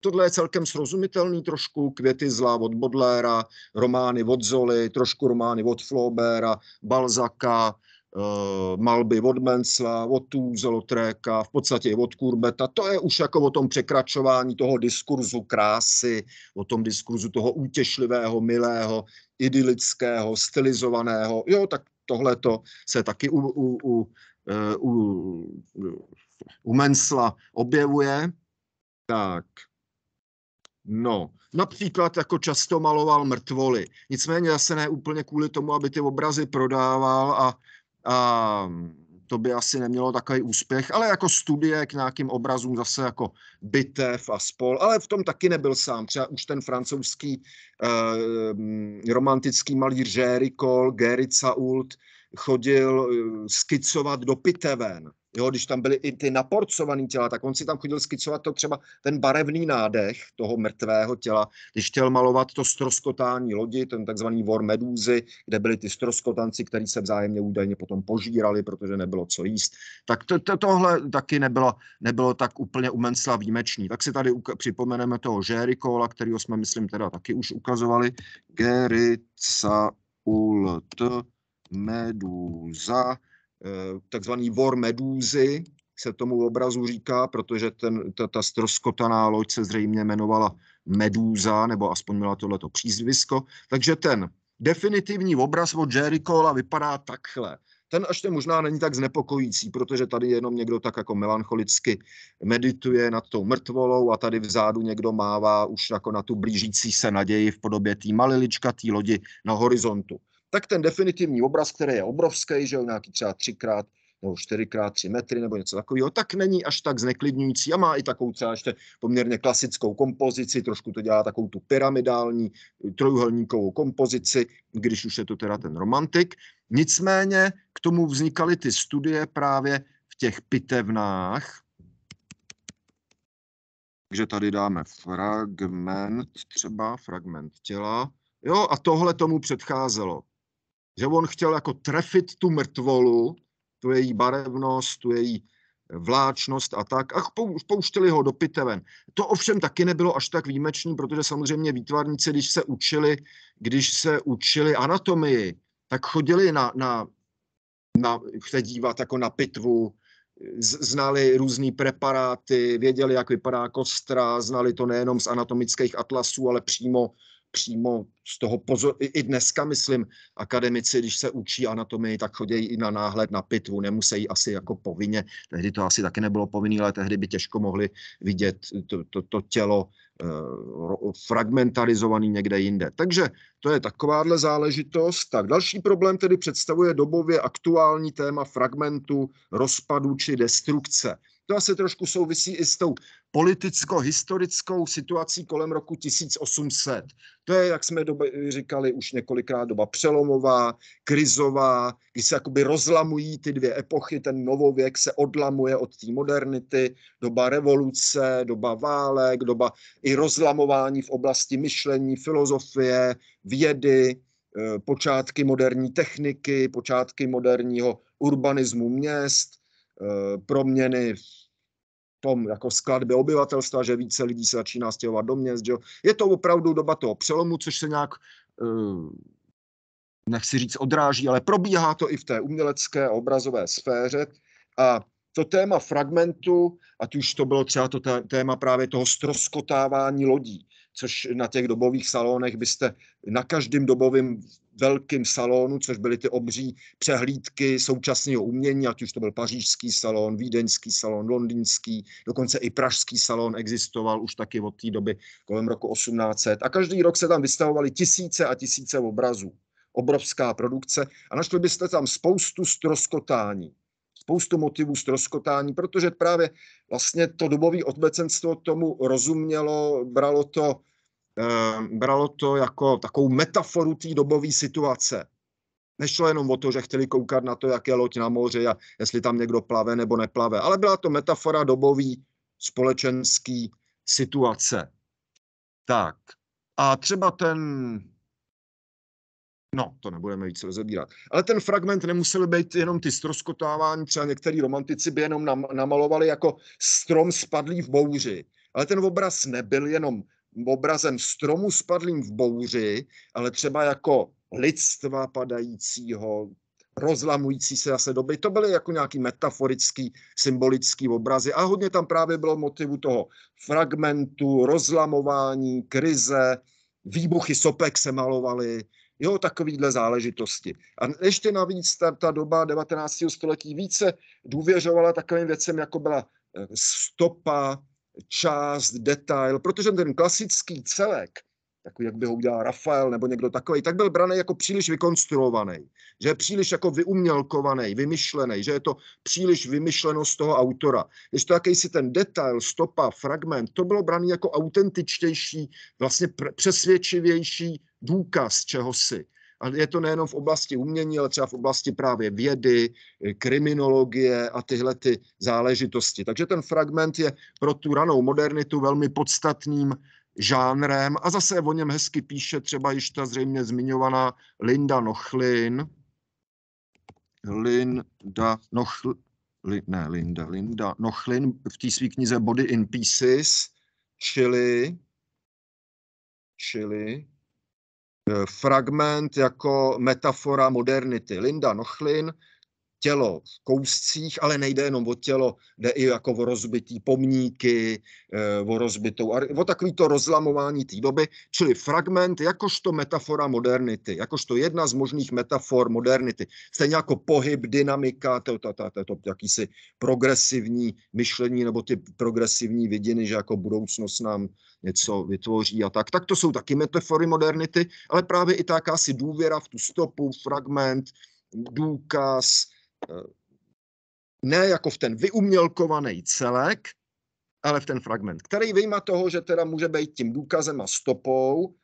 tohle je celkem srozumitelný trošku, Květy zla od Bodlera, romány od Zoli, trošku romány od Flaubera, Balzaka, Eh, malby od Mensla, od Tůzelotréka, v podstatě i od Kurbeta. To je už jako o tom překračování toho diskurzu krásy, o tom diskurzu toho útěšlivého, milého, idylického, stylizovaného. Jo, tak tohle to se taky u, u, u, eh, u, u Mensla objevuje. Tak, No, například jako často maloval mrtvoly. Nicméně zase ne úplně kvůli tomu, aby ty obrazy prodával a a ehm, to by asi nemělo takový úspěch, ale jako studie k nějakým obrazům zase jako bitev a spol, ale v tom taky nebyl sám. Třeba už ten francouzský eh, romantický malíř Jerry Cole, Gerrit Sault chodil eh, skicovat do piteven Jo, když tam byly i ty naporcované těla, tak on si tam chodil skicovat to třeba ten barevný nádech toho mrtvého těla. Když chtěl malovat to stroskotání lodi, ten takzvaný vor medúzy, kde byli ty stroskotanci, kteří se vzájemně údajně potom požírali, protože nebylo co jíst, tak to, to, tohle taky nebylo, nebylo tak úplně u Mencla výjimečný. Tak si tady uka- připomeneme toho Jerry Cola, jsme, myslím, teda taky už ukazovali. Gerica ult medúza Eh, takzvaný vor medúzy, se tomu obrazu říká, protože ten, ta, ta stroskotaná loď se zřejmě jmenovala Medúza, nebo aspoň měla tohleto přízvisko. Takže ten definitivní obraz od Jerry Cola vypadá takhle. Ten až ten možná není tak znepokojící, protože tady jenom někdo tak jako melancholicky medituje nad tou mrtvolou a tady vzadu někdo mává už jako na tu blížící se naději v podobě té malilička, té lodi na horizontu tak ten definitivní obraz, který je obrovský, že jo, nějaký třeba třikrát nebo čtyřikrát tři metry nebo něco takového, tak není až tak zneklidňující a má i takovou třeba ještě poměrně klasickou kompozici, trošku to dělá takovou tu pyramidální trojuhelníkovou kompozici, když už je to teda ten romantik. Nicméně k tomu vznikaly ty studie právě v těch pitevnách, takže tady dáme fragment, třeba fragment těla. Jo, a tohle tomu předcházelo že on chtěl jako trefit tu mrtvolu, tu její barevnost, tu její vláčnost a tak, a pouštěli ho do piteven. To ovšem taky nebylo až tak výjimečný, protože samozřejmě výtvarníci, když se učili, když se učili anatomii, tak chodili na, na, na se dívat jako na pitvu, znali různé preparáty, věděli, jak vypadá kostra, znali to nejenom z anatomických atlasů, ale přímo přímo z toho pozor... I dneska, myslím, akademici, když se učí anatomii, tak chodí i na náhled na pitvu, nemusí asi jako povinně, tehdy to asi taky nebylo povinné, ale tehdy by těžko mohli vidět to, to, to tělo eh, fragmentarizovaný někde jinde. Takže to je takováhle záležitost. Tak další problém tedy představuje dobově aktuální téma fragmentu, rozpadu či destrukce. To asi trošku souvisí i s tou politicko-historickou situací kolem roku 1800. To je, jak jsme doby říkali už několikrát, doba přelomová, krizová, kdy se jakoby rozlamují ty dvě epochy, ten novověk se odlamuje od té modernity, doba revoluce, doba válek, doba i rozlamování v oblasti myšlení, filozofie, vědy, e, počátky moderní techniky, počátky moderního urbanismu měst, Eh, proměny v tom jako skladbě obyvatelstva, že více lidí se začíná stěhovat do měst. Že? Je to opravdu doba toho přelomu, což se nějak eh, nechci říct odráží, ale probíhá to i v té umělecké obrazové sféře. A to téma fragmentu, ať už to bylo třeba to téma právě toho stroskotávání lodí, což na těch dobových salonech byste na každém dobovém velkém salonu, což byly ty obří přehlídky současného umění, ať už to byl pařížský salon, vídeňský salon, londýnský, dokonce i pražský salon existoval už taky od té doby kolem roku 1800. A každý rok se tam vystavovaly tisíce a tisíce obrazů. Obrovská produkce a našli byste tam spoustu stroskotání spoustu motivů ztroskotání, protože právě vlastně to dobové odbecenstvo tomu rozumělo, bralo to, eh, bralo to jako takovou metaforu té dobové situace. Nešlo jenom o to, že chtěli koukat na to, jak je loď na moři a jestli tam někdo plave nebo neplave, ale byla to metafora dobový společenský situace. Tak. A třeba ten No, to nebudeme víc rozebírat. Ale ten fragment nemusel být jenom ty stroskotávání, třeba některý romantici by jenom nam, namalovali jako strom spadlý v bouři. Ale ten obraz nebyl jenom obrazem stromu spadlým v bouři, ale třeba jako lidstva padajícího, rozlamující se zase doby. To byly jako nějaký metaforický, symbolický obrazy a hodně tam právě bylo motivu toho fragmentu, rozlamování, krize, výbuchy sopek se malovaly, jo, takovýhle záležitosti. A ještě navíc ta, ta doba 19. století více důvěřovala takovým věcem, jako byla eh, stopa, část, detail, protože ten klasický celek jako jak by ho udělal Rafael nebo někdo takový, tak byl braný jako příliš vykonstruovaný, že je příliš jako vyumělkovaný, vymyšlený, že je to příliš vymyšlenost toho autora. Když to jakýsi ten detail, stopa, fragment, to bylo braný jako autentičtější, vlastně pr- přesvědčivější důkaz čehosi. A je to nejenom v oblasti umění, ale třeba v oblasti právě vědy, eh, kriminologie a tyhle ty záležitosti. Takže ten fragment je pro tu ranou modernitu velmi podstatným žánrem a zase o něm hezky píše třeba již ta zřejmě zmiňovaná Linda Nochlin. Linda Nochlin, ne Linda, Linda Nochlin v té své knize Body in Pieces, čili, čili eh, fragment jako metafora modernity. Linda Nochlin tělo v kouscích, ale nejde jenom o tělo, jde i jako o rozbitý pomníky, eh, o rozbitou, o takovýto rozlamování té doby, čili fragment jakožto metafora modernity, jakožto jedna z možných metafor modernity. Stejně jako pohyb, dynamika, to, to, to, to, to jakýsi progresivní myšlení nebo ty progresivní vidiny, že jako budoucnost nám něco vytvoří a tak. Tak to jsou taky metafory modernity, ale právě i ta jakási důvěra v tu stopu, fragment, důkaz, ne jako v ten vyumělkovaný celek, ale v ten fragment, který vyjma toho, že teda může být tím důkazem a stopou,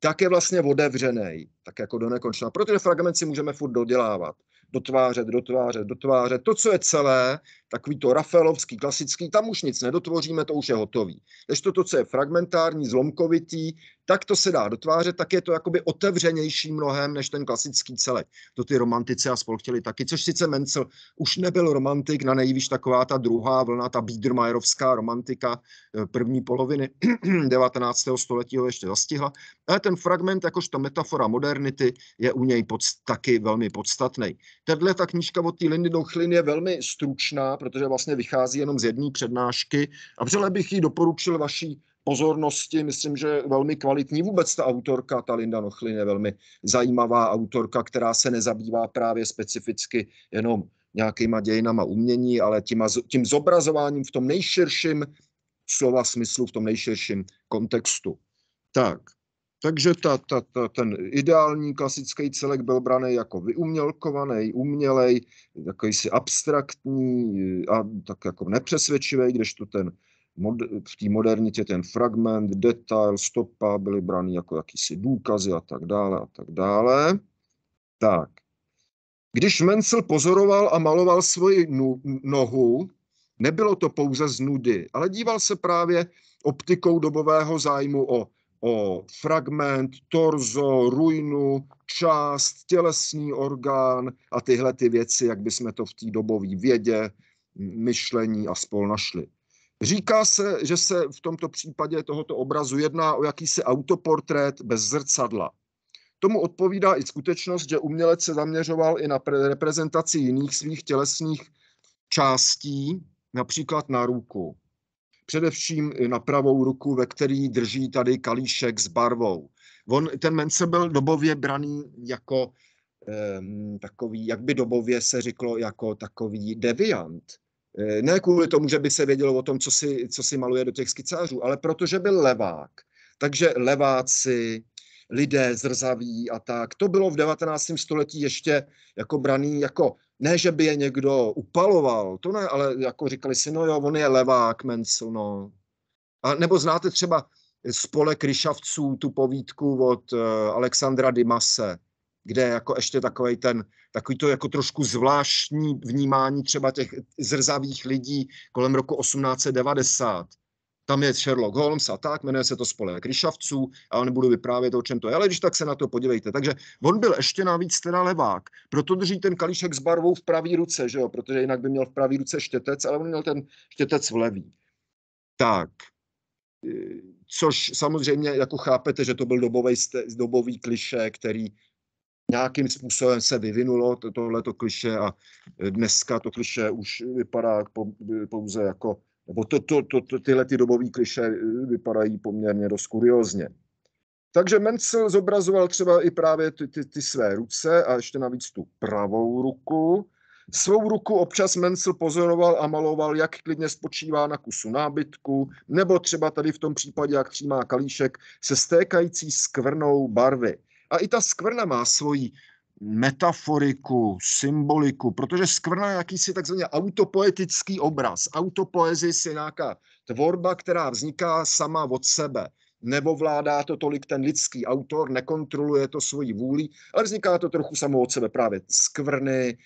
tak je vlastně otevřený, tak jako do nekonečna. Protože fragment si můžeme furt dodělávat, dotvářet, dotvářet, dotvářet. To, co je celé, takový to rafaelovský, klasický, tam už nic nedotvoříme, to už je hotový. Když to, to, co je fragmentární, zlomkovitý, tak to se dá dotvářet, tak je to jakoby otevřenější mnohem než ten klasický celek. To ty romantice a spol chtěli taky, což sice Mencel už nebyl romantik, na nejvíc taková ta druhá vlna, ta Biedermajerovská romantika eh, první poloviny 19. století ho ještě zastihla, ale ten fragment, jakožto metafora modernity, je u něj pod, taky velmi podstatný. Tahle ta knížka od té Lindy Dochlin je velmi stručná, protože vlastně vychází jenom z jedné přednášky. A vřele bych ji doporučil vaší pozornosti. Myslím, že velmi kvalitní. Vůbec ta autorka, ta Linda Nochlin, je velmi zajímavá autorka, která se nezabývá právě specificky jenom nějakýma dějinama umění, ale tím, tím zobrazováním v tom nejširším slova smyslu, v tom nejširším kontextu. Tak, takže ta, ta, ta, ten ideální klasický celek byl braný jako vyumělkovaný, umělej, takový si abstraktní a tak jako nepřesvědčivý, kdežto ten mod, v té modernitě ten fragment, detail, stopa byly braný jako jakýsi důkazy a tak dále a tak dále. Tak. Když Mencel pozoroval a maloval svoji nohu, nebylo to pouze z nudy, ale díval se právě optikou dobového zájmu o o fragment, torzo, ruinu, část, tělesný orgán a tyhle ty věci, jak bychom to v té dobové vědě, myšlení a spol našli. Říká se, že se v tomto případě tohoto obrazu jedná o jakýsi autoportrét bez zrcadla. Tomu odpovídá i skutečnost, že umělec se zaměřoval i na reprezentaci jiných svých tělesných částí, například na ruku. Především na pravou ruku, ve který drží tady kalíšek s barvou. On, ten Mence byl dobově braný jako um, takový, jak by dobově se řeklo, jako takový deviant. Eh, ne kvůli tomu, že by se vědělo o tom, co si, co si maluje do těch skicářů, ale protože byl levák. Takže leváci, lidé zrzaví a tak. To bylo v 19. století ještě jako braný jako ne, že by je někdo upaloval, to ne, ale jako říkali si, no jo, on je levák, Mencel, no. A nebo znáte třeba spolek ryšavců, tu povídku od uh, Alexandra Dimase, kde jako ještě takový ten, takový to jako trošku zvláštní vnímání třeba těch zrzavých lidí kolem roku 1890. Tam je Sherlock Holmes a tak, jmenuje se to Spolek ryšavců, ale nebudu vyprávět, o čem to je, ale když tak se na to podívejte. Takže on byl ještě navíc teda levák, proto drží ten kalíšek s barvou v pravé ruce, že jo? protože jinak by měl v pravé ruce štětec, ale on měl ten štětec v levý. Tak, e, což samozřejmě jako chápete, že to byl dobový, dobový kliše, který nějakým způsobem se vyvinulo to, tohleto kliše a dneska to kliše už vypadá e, pouze jako nebo to, to, to, to, tyhle ty dobové kliše eh, vypadají poměrně dost kuriozně. Takže Mencel zobrazoval třeba i právě ty, ty, ty své ruce a ještě navíc tu pravou ruku. Svou ruku občas Mencel pozoroval a maloval, jak klidně spočívá na kusu nábytku, nebo třeba tady v tom případě, jak třímá kalíšek, se stékající skvrnou barvy. A i ta skvrna má svoji metaforiku, symboliku, protože skvrna je jakýsi takzvaný autopoetický obraz. Autopoezis je nějaká tvorba, která vzniká sama od sebe. Nevovládá to tolik ten lidský autor, nekontroluje to svoji vůli, ale vzniká to trochu samo od sebe právě skvrny,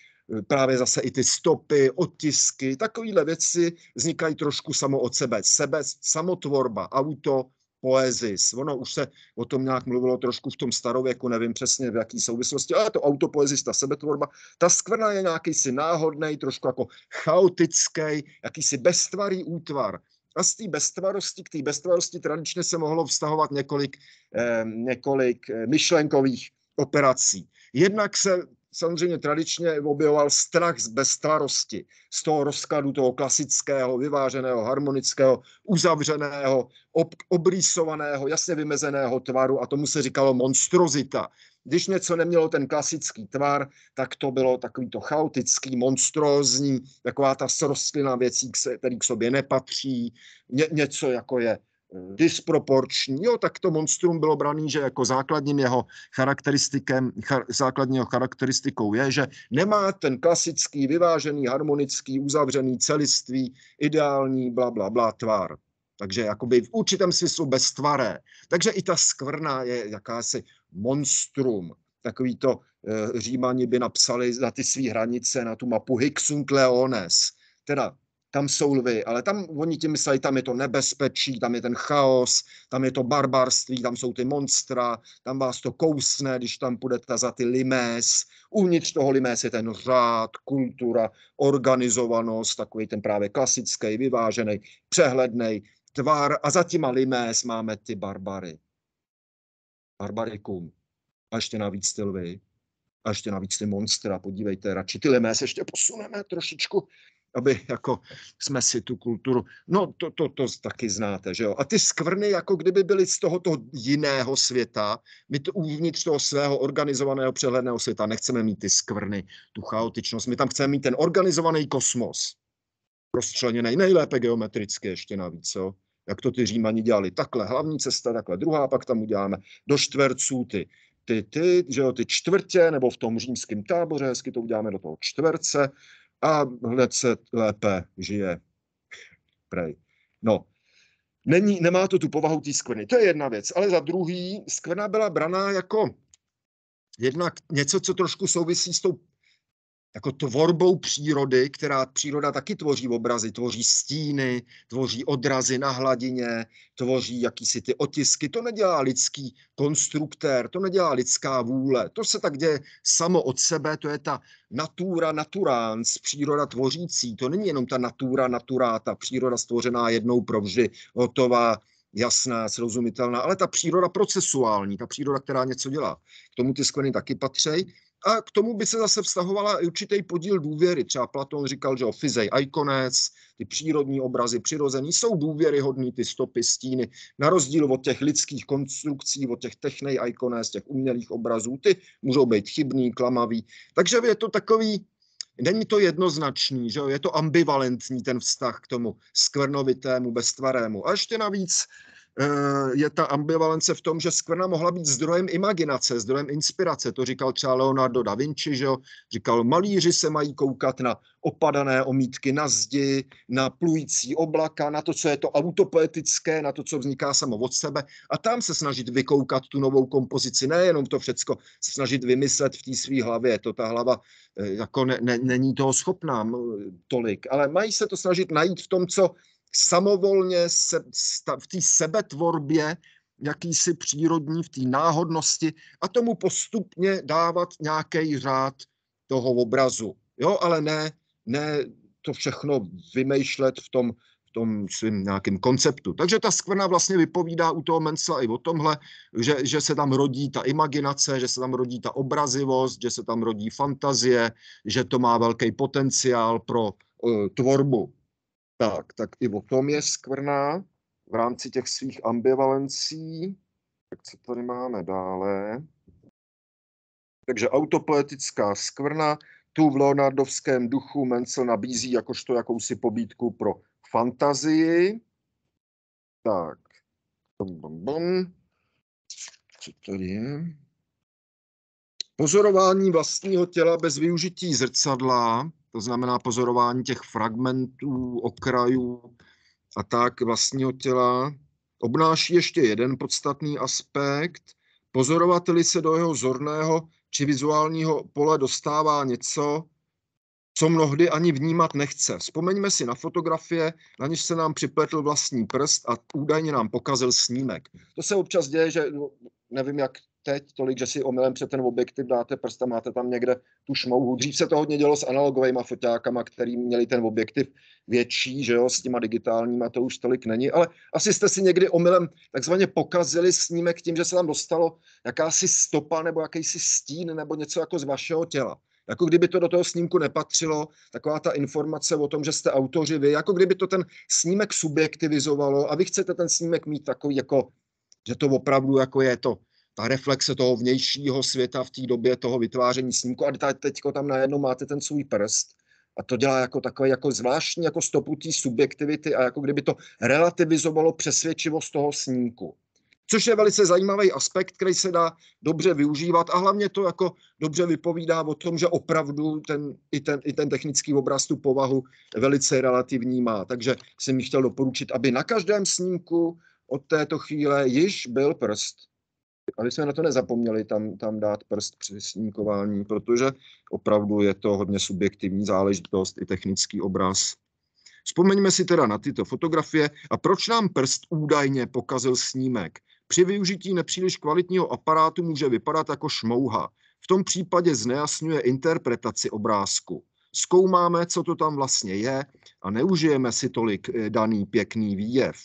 právě zase i ty stopy, otisky, takovéhle věci vznikají trošku samo od sebe. Sebe, samotvorba, auto, autopoezis. Ono už se o tom nějak mluvilo trošku v tom starověku, nevím přesně v jaký souvislosti, ale to autopoezis, ta sebetvorba, ta skvrna je nějaký si náhodný, trošku jako chaotický, jakýsi beztvarý útvar. A z té beztvarosti, k té beztvarosti tradičně se mohlo vztahovat několik, eh, několik eh, myšlenkových operací. Jednak se samozřejmě tradičně objevoval strach z bestarosti, z toho rozkladu toho klasického, vyváženého, harmonického, uzavřeného, ob, obrýsovaného, jasně vymezeného tvaru a tomu se říkalo monstrozita. Když něco nemělo ten klasický tvar, tak to bylo takový to chaotický, monstrózní, taková ta srostlina věcí, který k sobě nepatří, ně, něco jako je Mm. disproporční. Jo, tak to monstrum bylo braný, že jako základním jeho charakteristikem, char, základního charakteristikou je, že nemá ten klasický, vyvážený, harmonický, uzavřený celiství, ideální, bla, bla, bla, tvar. Takže jakoby v určitém smyslu beztvaré. Takže i ta skvrna je jakási monstrum. Takový to e, římani by napsali na ty své hranice, na tu mapu Hicksum Leones. Teda tam jsou lvy, ale tam oni ti mysleli, tam je to nebezpečí, tam je ten chaos, tam je to barbarství, tam jsou ty monstra, tam vás to kousne, když tam půjdete za ty limés, Uvnitř toho limés, je ten řád, kultura, organizovanost, takový ten právě klasický, vyvážený, přehledný tvar a za těma limés máme ty barbary. Barbarikum. A ještě navíc ty lvy. A ještě navíc ty monstra, podívejte, radši ty limés ještě posuneme trošičku aby jako jsme si tu kulturu, no to, to, to taky znáte, že jo. A ty skvrny, jako kdyby byly z tohoto jiného světa, my to uvnitř toho svého organizovaného přehledného světa nechceme mít ty skvrny, tu chaotičnost, my tam chceme mít ten organizovaný kosmos, rozčleněný nejlépe geometricky ještě navíc, jo jak to ty Římani dělali. Takhle hlavní cesta, takhle druhá, pak tam uděláme do čtverců ty, ty, ty, že jo, ty čtvrtě, nebo v tom římském táboře, hezky to uděláme do toho čtverce, a hned se lépe žije. Prej. No, Není, nemá to tu povahu té skvrny. To je jedna věc. Ale za druhý, skvrna byla braná jako jednak něco, co trošku souvisí s tou jako tvorbou přírody, která příroda taky tvoří obrazy, tvoří stíny, tvoří odrazy na hladině, tvoří jakýsi ty otisky. To nedělá lidský konstruktér, to nedělá lidská vůle. To se tak děje samo od sebe, to je ta natura naturans, příroda tvořící. To není jenom ta natura naturáta, příroda stvořená jednou provždy, hotová, jasná, srozumitelná, ale ta příroda procesuální, ta příroda, která něco dělá. K tomu ty skleny taky patří. A k tomu by se zase vztahovala určitý podíl důvěry. Třeba Platon říkal, že o fyzej ikonec, ty přírodní obrazy přirození jsou důvěryhodný, ty stopy, stíny, na rozdíl od těch lidských konstrukcí, od těch technej ikonec, těch umělých obrazů, ty můžou být chybný, klamavý. Takže je to takový, není to jednoznačný, že jo? je to ambivalentní ten vztah k tomu skvrnovitému, beztvarému. A ještě navíc Eh, je ta ambivalence v tom, že skvrna mohla být zdrojem imaginace, zdrojem inspirace. To říkal třeba Leonardo da Vinci, že jo? říkal, malíři se mají koukat na opadané omítky na zdi, na plující oblaka, na to, co je to autopoetické, na to, co vzniká samo od sebe a tam se snažit vykoukat tu novou kompozici, nejenom to všecko se snažit vymyslet v té své hlavě, to ta hlava eh, jako ne, ne, není toho schopná tolik, ale mají se to snažit najít v tom, co samovolně se, sta, v té sebetvorbě jakýsi přírodní, v té náhodnosti a tomu postupně dávat nějaký řád toho obrazu. Jo, ale ne, ne to všechno vymýšlet v tom, v tom svým nějakým konceptu. Takže ta skvrna vlastně vypovídá u toho Mencla i o tomhle, že, že se tam rodí ta imaginace, že se tam rodí ta obrazivost, že se tam rodí fantazie, že to má velký potenciál pro uh, tvorbu tak, tak i o tom je skvrná v rámci těch svých ambivalencí. Tak co tady máme dále? Takže autopoetická skvrna, tu v Leonardovském duchu Mencel nabízí jakožto jakousi pobídku pro fantazii. Tak, bum, bum, bum. co tady je? Pozorování vlastního těla bez využití zrcadla to znamená pozorování těch fragmentů, okrajů a tak vlastního těla, obnáší ještě jeden podstatný aspekt. Pozorovateli se do jeho zorného či vizuálního pole dostává něco, co mnohdy ani vnímat nechce. Vzpomeňme si na fotografie, na něž se nám připletl vlastní prst a údajně nám pokazil snímek. To se občas děje, že no, nevím, jak teď tolik, že si omylem před ten objektiv dáte prst a máte tam někde tu šmouhu. Dřív se to hodně dělo s analogovými foťákama, který měli ten objektiv větší, že jo, s těma digitálníma to už tolik není, ale asi jste si někdy omylem takzvaně pokazili snímek tím, že se tam dostalo jakási stopa nebo jakýsi stín nebo něco jako z vašeho těla jako kdyby to do toho snímku nepatřilo, taková ta informace o tom, že jste autoři vy, jako kdyby to ten snímek subjektivizovalo a vy chcete ten snímek mít takový jako, že to opravdu jako je to ta reflexe toho vnějšího světa v té době toho vytváření snímku a teď tam najednou máte ten svůj prst a to dělá jako takové jako zvláštní jako stopu té subjektivity a jako kdyby to relativizovalo přesvědčivost toho snímku. Což je velice zajímavý aspekt, který se dá dobře využívat a hlavně to jako dobře vypovídá o tom, že opravdu ten, i, ten, i ten technický obraz tu povahu velice relativní má. Takže jsem mi chtěl doporučit, aby na každém snímku od této chvíle již byl prst aby jsme na to nezapomněli tam, tam dát prst při snímkování, protože opravdu je to hodně subjektivní záležitost i technický obraz. Vzpomeňme si teda na tyto fotografie a proč nám prst údajně pokazil snímek. Při využití nepříliš kvalitního aparátu může vypadat jako šmouha. V tom případě znejasňuje interpretaci obrázku. Zkoumáme, co to tam vlastně je a neužijeme si tolik eh, daný pěkný výjev.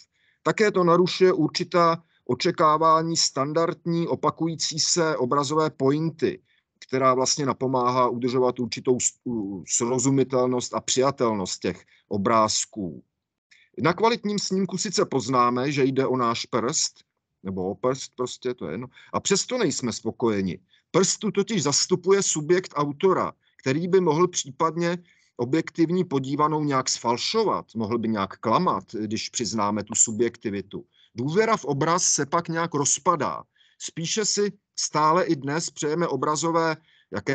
Také to narušuje určitá očekávání standardní opakující se obrazové pointy, která vlastně napomáhá udržovat určitou srozumitelnost a přijatelnost těch obrázků. Na kvalitním snímku sice poznáme, že jde o náš prst, nebo o prst prostě, to je jedno, a přesto nejsme spokojeni. Prstu totiž zastupuje subjekt autora, který by mohl případně objektivní podívanou nějak sfalšovat, mohl by nějak klamat, když přiznáme tu subjektivitu. Důvěra v obraz se pak nějak rozpadá. Spíše si stále i dnes přejeme obrazové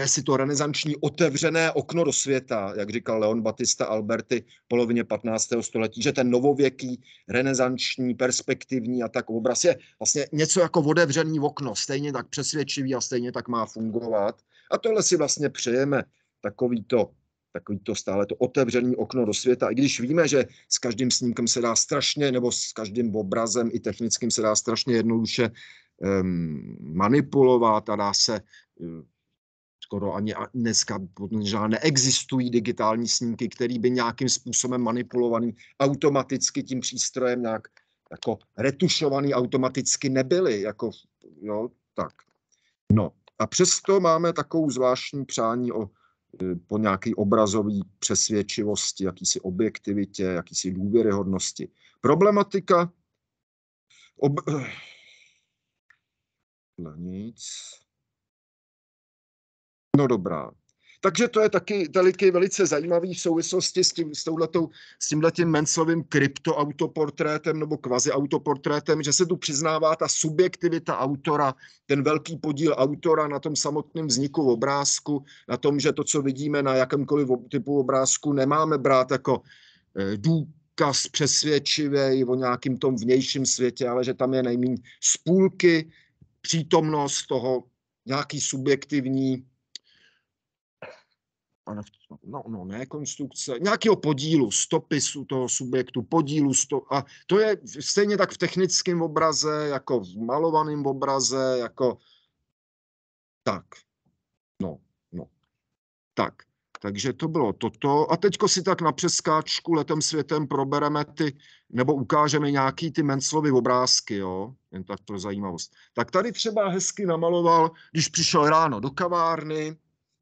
si to renesanční otevřené okno do světa, jak říkal Leon Batista Alberti v polovině 15. století, že ten novověký, renesanční, perspektivní a tak obraz je vlastně něco jako otevřený okno, stejně tak přesvědčivý a stejně tak má fungovat. A tohle si vlastně přejeme, takovýto takový to stále to otevřené okno do světa. I když víme, že s každým snímkem se dá strašně, nebo s každým obrazem i technickým se dá strašně jednoduše um, manipulovat a dá se um, skoro ani dneska možná neexistují digitální snímky, které by nějakým způsobem manipulovaný automaticky tím přístrojem nějak jako retušovaný automaticky nebyly. Jako, jo, tak. No a přesto máme takovou zvláštní přání o po nějaké obrazové přesvědčivosti, jakýsi objektivitě, jakýsi důvěryhodnosti. Problematika ob... No nic. No dobrá, takže to je taky veliký, velice zajímavý v souvislosti s, tím, s, touhletou, s tímhletím Menslovým kryptoautoportrétem nebo kvazi autoportrétem, že se tu přiznává ta subjektivita autora, ten velký podíl autora na tom samotném vzniku obrázku, na tom, že to, co vidíme na jakémkoliv typu obrázku, nemáme brát jako e, důkaz odkaz přesvědčivý o nějakým tom vnějším světě, ale že tam je nejméně spůlky, přítomnost toho nějaký subjektivní no, no ne konstrukce, nějakého podílu, stopisu toho subjektu, podílu. Sto, a to je stejně tak v technickém obraze, jako v malovaném obraze, jako tak. No, no. Tak. Takže to bylo toto. A teďko si tak na přeskáčku letem světem probereme ty, nebo ukážeme nějaký ty menslovy obrázky, jo? Jen tak pro zajímavost. Tak tady třeba hezky namaloval, když přišel ráno do kavárny,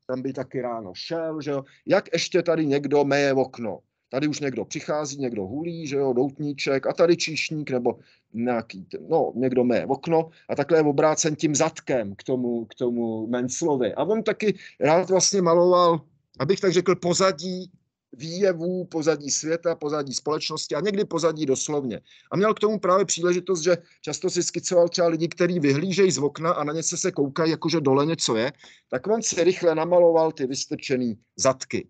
ten by taky ráno šel, že jo. Jak ještě tady někdo meje okno? Tady už někdo přichází, někdo hulí, že jo, doutníček a tady číšník nebo nějaký, no, někdo meje okno a takhle je obrácen tím zadkem k tomu, k tomu menslovi. A on taky rád vlastně maloval, abych tak řekl, pozadí výjevů, pozadí světa, pozadí společnosti a někdy pozadí doslovně. A měl k tomu právě příležitost, že často si skicoval třeba lidi, kteří vyhlížejí z okna a na ně se, se koukají, jakože dole něco je, tak on si rychle namaloval ty vystrčený zadky.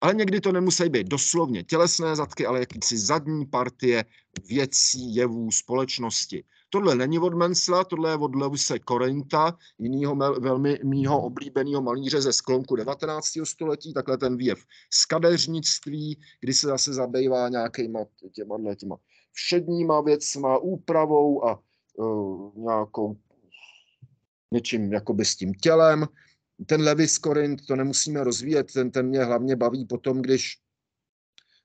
Ale někdy to nemusí být doslovně tělesné zadky, ale jakýsi zadní partie věcí, jevů, společnosti. Tohle není od Mansla, tohle je od Leuse Korenta, jiného velmi mýho oblíbeného malíře ze sklonku 19. století, takhle ten výjev z kadeřnictví, kdy se zase zabývá nějakýma těma, těma všedníma věcma, úpravou a uh, nějakou něčím jakoby s tím tělem. Ten Levis Korint, to nemusíme rozvíjet, ten, ten mě hlavně baví potom, když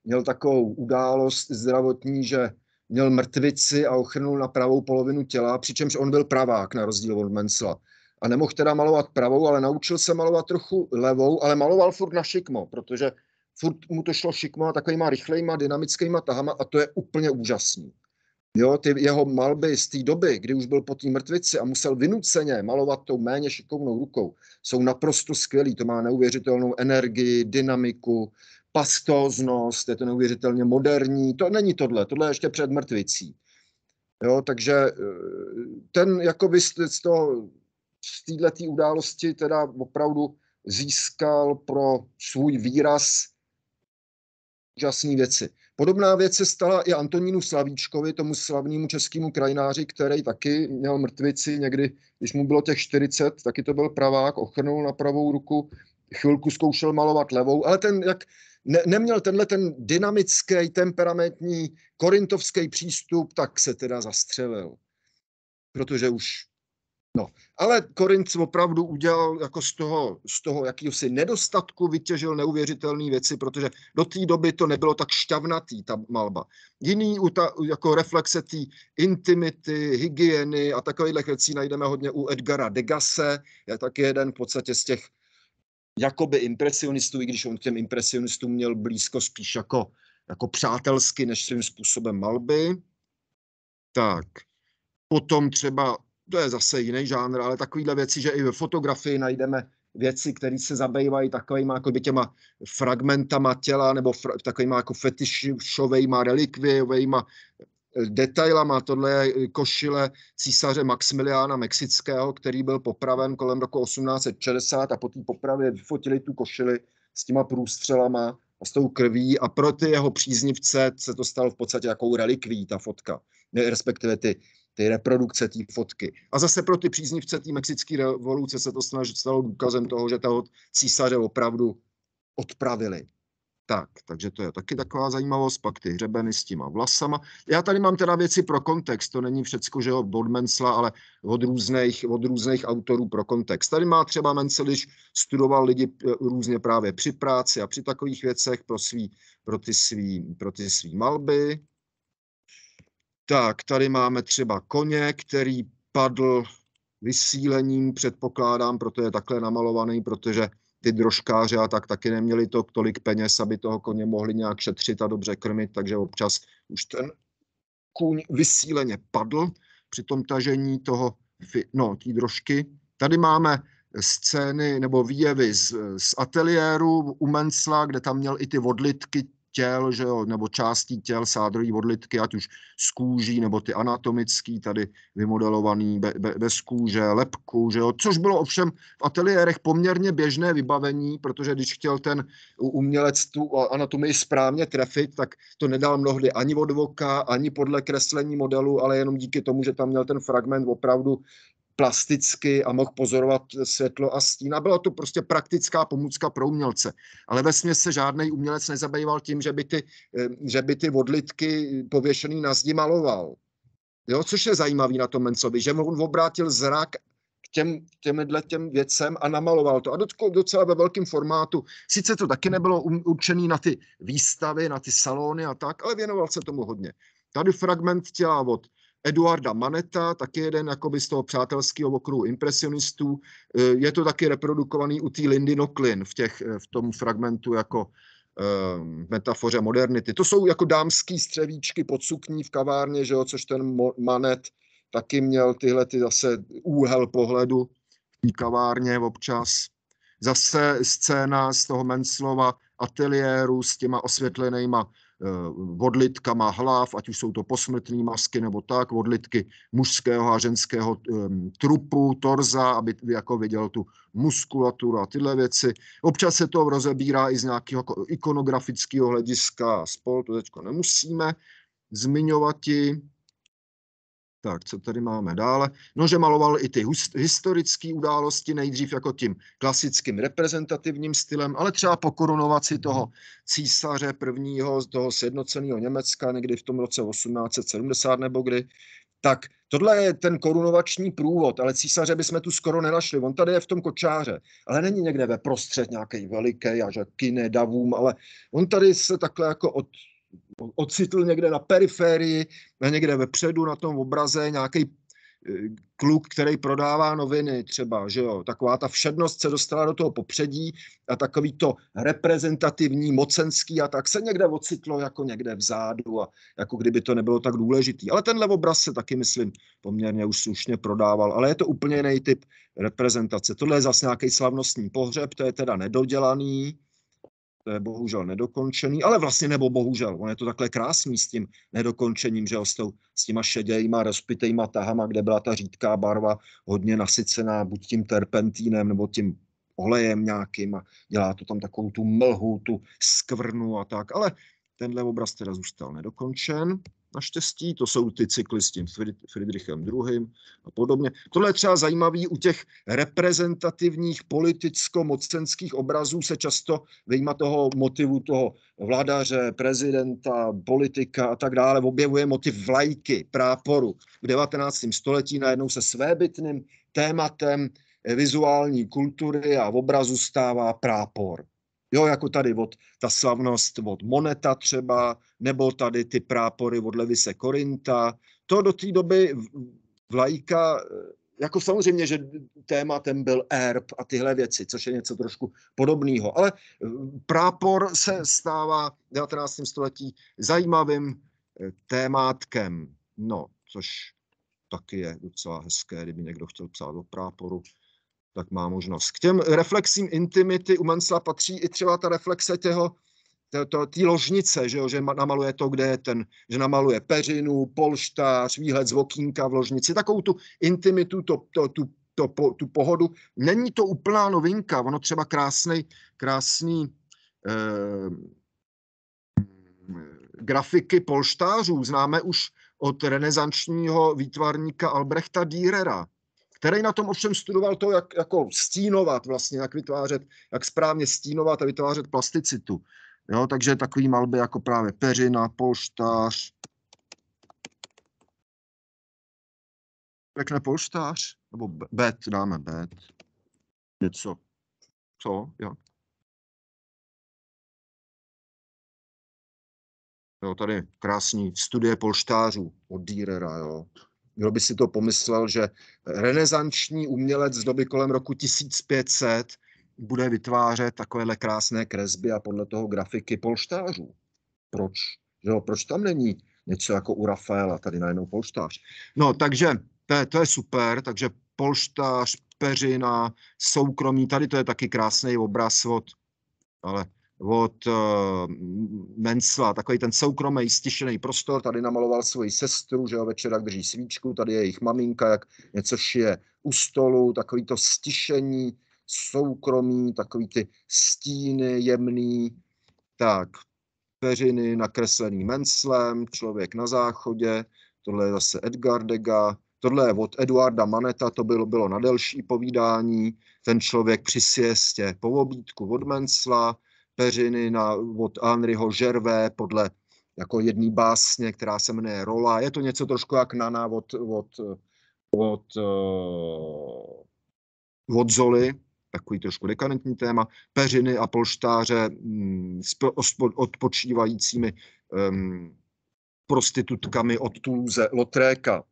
měl takovou událost zdravotní, že měl mrtvici a ochrnul na pravou polovinu těla, přičemž on byl pravák na rozdíl od Mensla. A nemohl teda malovat pravou, ale naučil se malovat trochu levou, ale maloval furt na šikmo, protože furt mu to šlo šikmo a takovýma rychlejma, dynamickýma tahama a to je úplně úžasný. Jo, ty jeho malby z té doby, kdy už byl po té mrtvici a musel vynuceně malovat tou méně šikovnou rukou, jsou naprosto skvělý. To má neuvěřitelnou energii, dynamiku, pastóznost, je to neuvěřitelně moderní, to není tohle, tohle je ještě před mrtvicí. Jo, takže eh, ten jakoby z, z toho, z této události teda opravdu získal pro svůj výraz úžasné věci. Podobná věc se stala i Antonínu Slavíčkovi, tomu slavnému českému krajináři, který taky měl mrtvici někdy, když mu bylo těch 40, taky to byl pravák, ochrnul na pravou ruku, chvilku zkoušel malovat levou, ale ten, jak ne, neměl tenhle ten dynamický, temperamentní, korintovský přístup, tak se teda zastřelil. Protože už No, ale Korint opravdu udělal jako z toho, z toho jakýsi nedostatku, vytěžil neuvěřitelné věci, protože do té doby to nebylo tak šťavnatý, ta malba. Jiný uta, jako reflexe té intimity, hygieny a takovýchhle věcí najdeme hodně u Edgara Degase, je taky jeden v podstatě z těch jakoby impresionistů, i když on k těm impresionistům měl blízko spíš jako, jako přátelsky než svým způsobem malby. Tak, potom třeba, to je zase jiný žánr, ale takovýhle věci, že i ve fotografii najdeme věci, které se zabývají takovýma jako by těma fragmentama těla nebo fra, takovýma jako fetišovejma relikviovejma detailama. Tohle je košile císaře Maximiliána Mexického, který byl popraven kolem roku 1860 a po té popravě vyfotili tu košili s těma průstřelama a s tou krví a pro ty jeho příznivce se to stalo v podstatě jakou relikví, ta fotka, respektive ty, ty reprodukce té fotky. A zase pro ty příznivce té mexické revoluce se to stalo důkazem toho, že toho císaře opravdu odpravili. Tak, takže to je taky hmm. taková zajímavost, pak ty hřebeny s těma vlasama. Já tady mám teda věci pro kontext, to není všecko, že od Mensla, ale od různých, od různých autorů pro kontext. Tady má třeba Mensel, když studoval lidi eh, různě právě při práci a při takových věcech pro, svý, pro, ty, svý, pro ty svý malby. Tak, tady máme třeba koně, který padl vysílením, předpokládám, proto je takhle namalovaný, protože ty drožkáře a tak taky neměli to tolik peněz, aby toho koně mohli nějak šetřit a dobře krmit, takže občas už ten kůň vysíleně padl při tom tažení toho, no, té drožky. Tady máme scény nebo výjevy z, z ateliéru u Mencla, kde tam měl i ty odlitky těl, že jo, nebo částí těl, sádrový odlitky, ať už z kůží, nebo ty anatomický, tady vymodelovaný be, be, bez kůže, lepku, že jo, což bylo ovšem v ateliérech poměrně běžné vybavení, protože když chtěl ten umělec tu anatomii správně trefit, tak to nedal mnohdy ani od voka, ani podle kreslení modelu, ale jenom díky tomu, že tam měl ten fragment opravdu plasticky a mohl pozorovat světlo a stín. A byla to prostě praktická pomůcka pro umělce. Ale ve se žádný umělec nezabýval tím, že by ty, eh, že by ty odlitky pověšený na zdi maloval. Jo, což je zajímavý na tom Mencovi, že mu on obrátil zrak k těm, těmhle těm věcem a namaloval to. A docela ve velkém formátu. Sice to taky nebylo um, určené na ty výstavy, na ty salony a tak, ale věnoval se tomu hodně. Tady fragment těla od Eduarda Maneta, taky jeden jakoby z toho přátelského okruhu impresionistů. Eh, je to taky reprodukovaný u té Lindy Noklin v, těch, eh, v tom fragmentu jako eh, metafoře modernity. To jsou jako dámský střevíčky pod sukní v kavárně, že jo, což ten Manet taky měl tyhle ty zase úhel pohledu v té kavárně občas. Zase scéna z toho Menslova ateliéru s těma osvětlenýma Eh, odlitkama hlav, ať už jsou to posmrtné masky nebo tak, odlitky mužského a ženského trupu, torza, aby jako viděl tu muskulaturu a tyhle věci. Občas se to rozebírá i z nějakého ikonografického hlediska spol, to teď nemusíme zmiňovati. Tak, co tady máme dále? No, že maloval i ty historické události, nejdřív jako tím klasickým reprezentativním stylem, ale třeba po korunovaci toho císaře prvního, toho sjednoceného Německa, někdy v tom roce 1870 nebo kdy, tak tohle je ten korunovační průvod, ale císaře bychom tu skoro nenašli. On tady je v tom kočáře, ale není někde ve prostřed nějaký veliký a že kine davům, ale on tady se takhle jako od ocitl někde na periferii, někde vepředu na tom obraze nějaký eh, kluk, který prodává noviny třeba, že jo, taková ta všednost se dostala do toho popředí a takový to reprezentativní, mocenský a tak se někde ocitlo jako někde vzadu a jako kdyby to nebylo tak důležitý. Ale tenhle obraz se taky, myslím, poměrně už slušně prodával, ale je to úplně jiný typ reprezentace. Tohle je zase nějaký slavnostní pohřeb, to je teda nedodělaný, to je bohužel nedokončený, ale vlastně nebo bohužel, on je to takhle krásný s tím nedokončením, že jo, s, tou, s těma šedějma, rozpitejma tahama, kde byla ta řídká barva hodně nasycená buď tím terpentínem nebo tím olejem nějakým a dělá to tam takovou tu mlhu, tu skvrnu a tak, ale tenhle obraz teda zůstal nedokončen. Naštěstí to jsou ty cykly s tím Friedrichem II. a podobně. Tohle je třeba zajímavé, u těch reprezentativních politicko-mocenských obrazů se často vyjma toho motivu toho vladaře, prezidenta, politika a tak dále objevuje motiv vlajky, práporu. V 19. století najednou se svébytným tématem vizuální kultury a obrazu stává prápor. Jo, jako tady od ta slavnost od Moneta třeba, nebo tady ty prápory od Levise Korinta. To do té doby vlajka, eh, jako samozřejmě, že tématem byl erb a tyhle věci, což je něco trošku podobného. Ale eh, prápor se stává v 19. století zajímavým eh, témátkem. No, což taky je docela hezké, kdyby někdo chtěl psát o práporu tak má možnost. K těm reflexím intimity u Mansla patří i třeba ta reflexe těho, té ložnice, že, jo, že namaluje to, kde je ten, že namaluje peřinu, polštář, výhled z okýnka v ložnici, takovou tu intimitu, to, to, tu, to, po, tu pohodu. Není to úplná novinka, ono třeba krásný, krásný eh, grafiky polštářů známe už od renesančního výtvarníka Albrechta Dírera který na tom ovšem studoval to, jak jako stínovat vlastně, jak vytvářet, jak správně stínovat a vytvářet plasticitu. Jo, takže takový malby jako právě peřina, polštář, řekne polštář, nebo bet, dáme bet, něco, co, jo. Jo, tady krásný studie polštářů od Dürera, jo kdo by si to pomyslel, že eh, renesanční umělec z doby kolem roku 1500 bude vytvářet takovéhle krásné kresby a podle toho grafiky polštářů. Proč? Že jo, proč tam není něco jako u Rafaela, tady najednou polštář. No, takže to je, to je super, takže polštář, peřina, soukromí, tady to je taky krásný obraz od, ale od eh, Mencla, takový ten soukromý, stišený prostor, tady namaloval svoji sestru, že jo, večer jak drží svíčku, tady je jejich maminka, jak něco je u stolu, takový to stišení, soukromí, takový ty stíny jemný, tak peřiny nakreslený Menslem, člověk na záchodě, tohle je zase Edgar Degas, Tohle je od Eduarda Maneta, to bylo, bylo na delší povídání. Ten člověk při siestě po obídku od Mensla, peřiny na, od Henryho Žervé podle jako jedné básně, která se jmenuje Rola. Je to něco trošku jak Nana od, od, od, eh, od Zoli, takový trošku dekadentní téma, peřiny a polštáře mm, s odpočívajícími um, prostitutkami od Toulouse, Lotréka.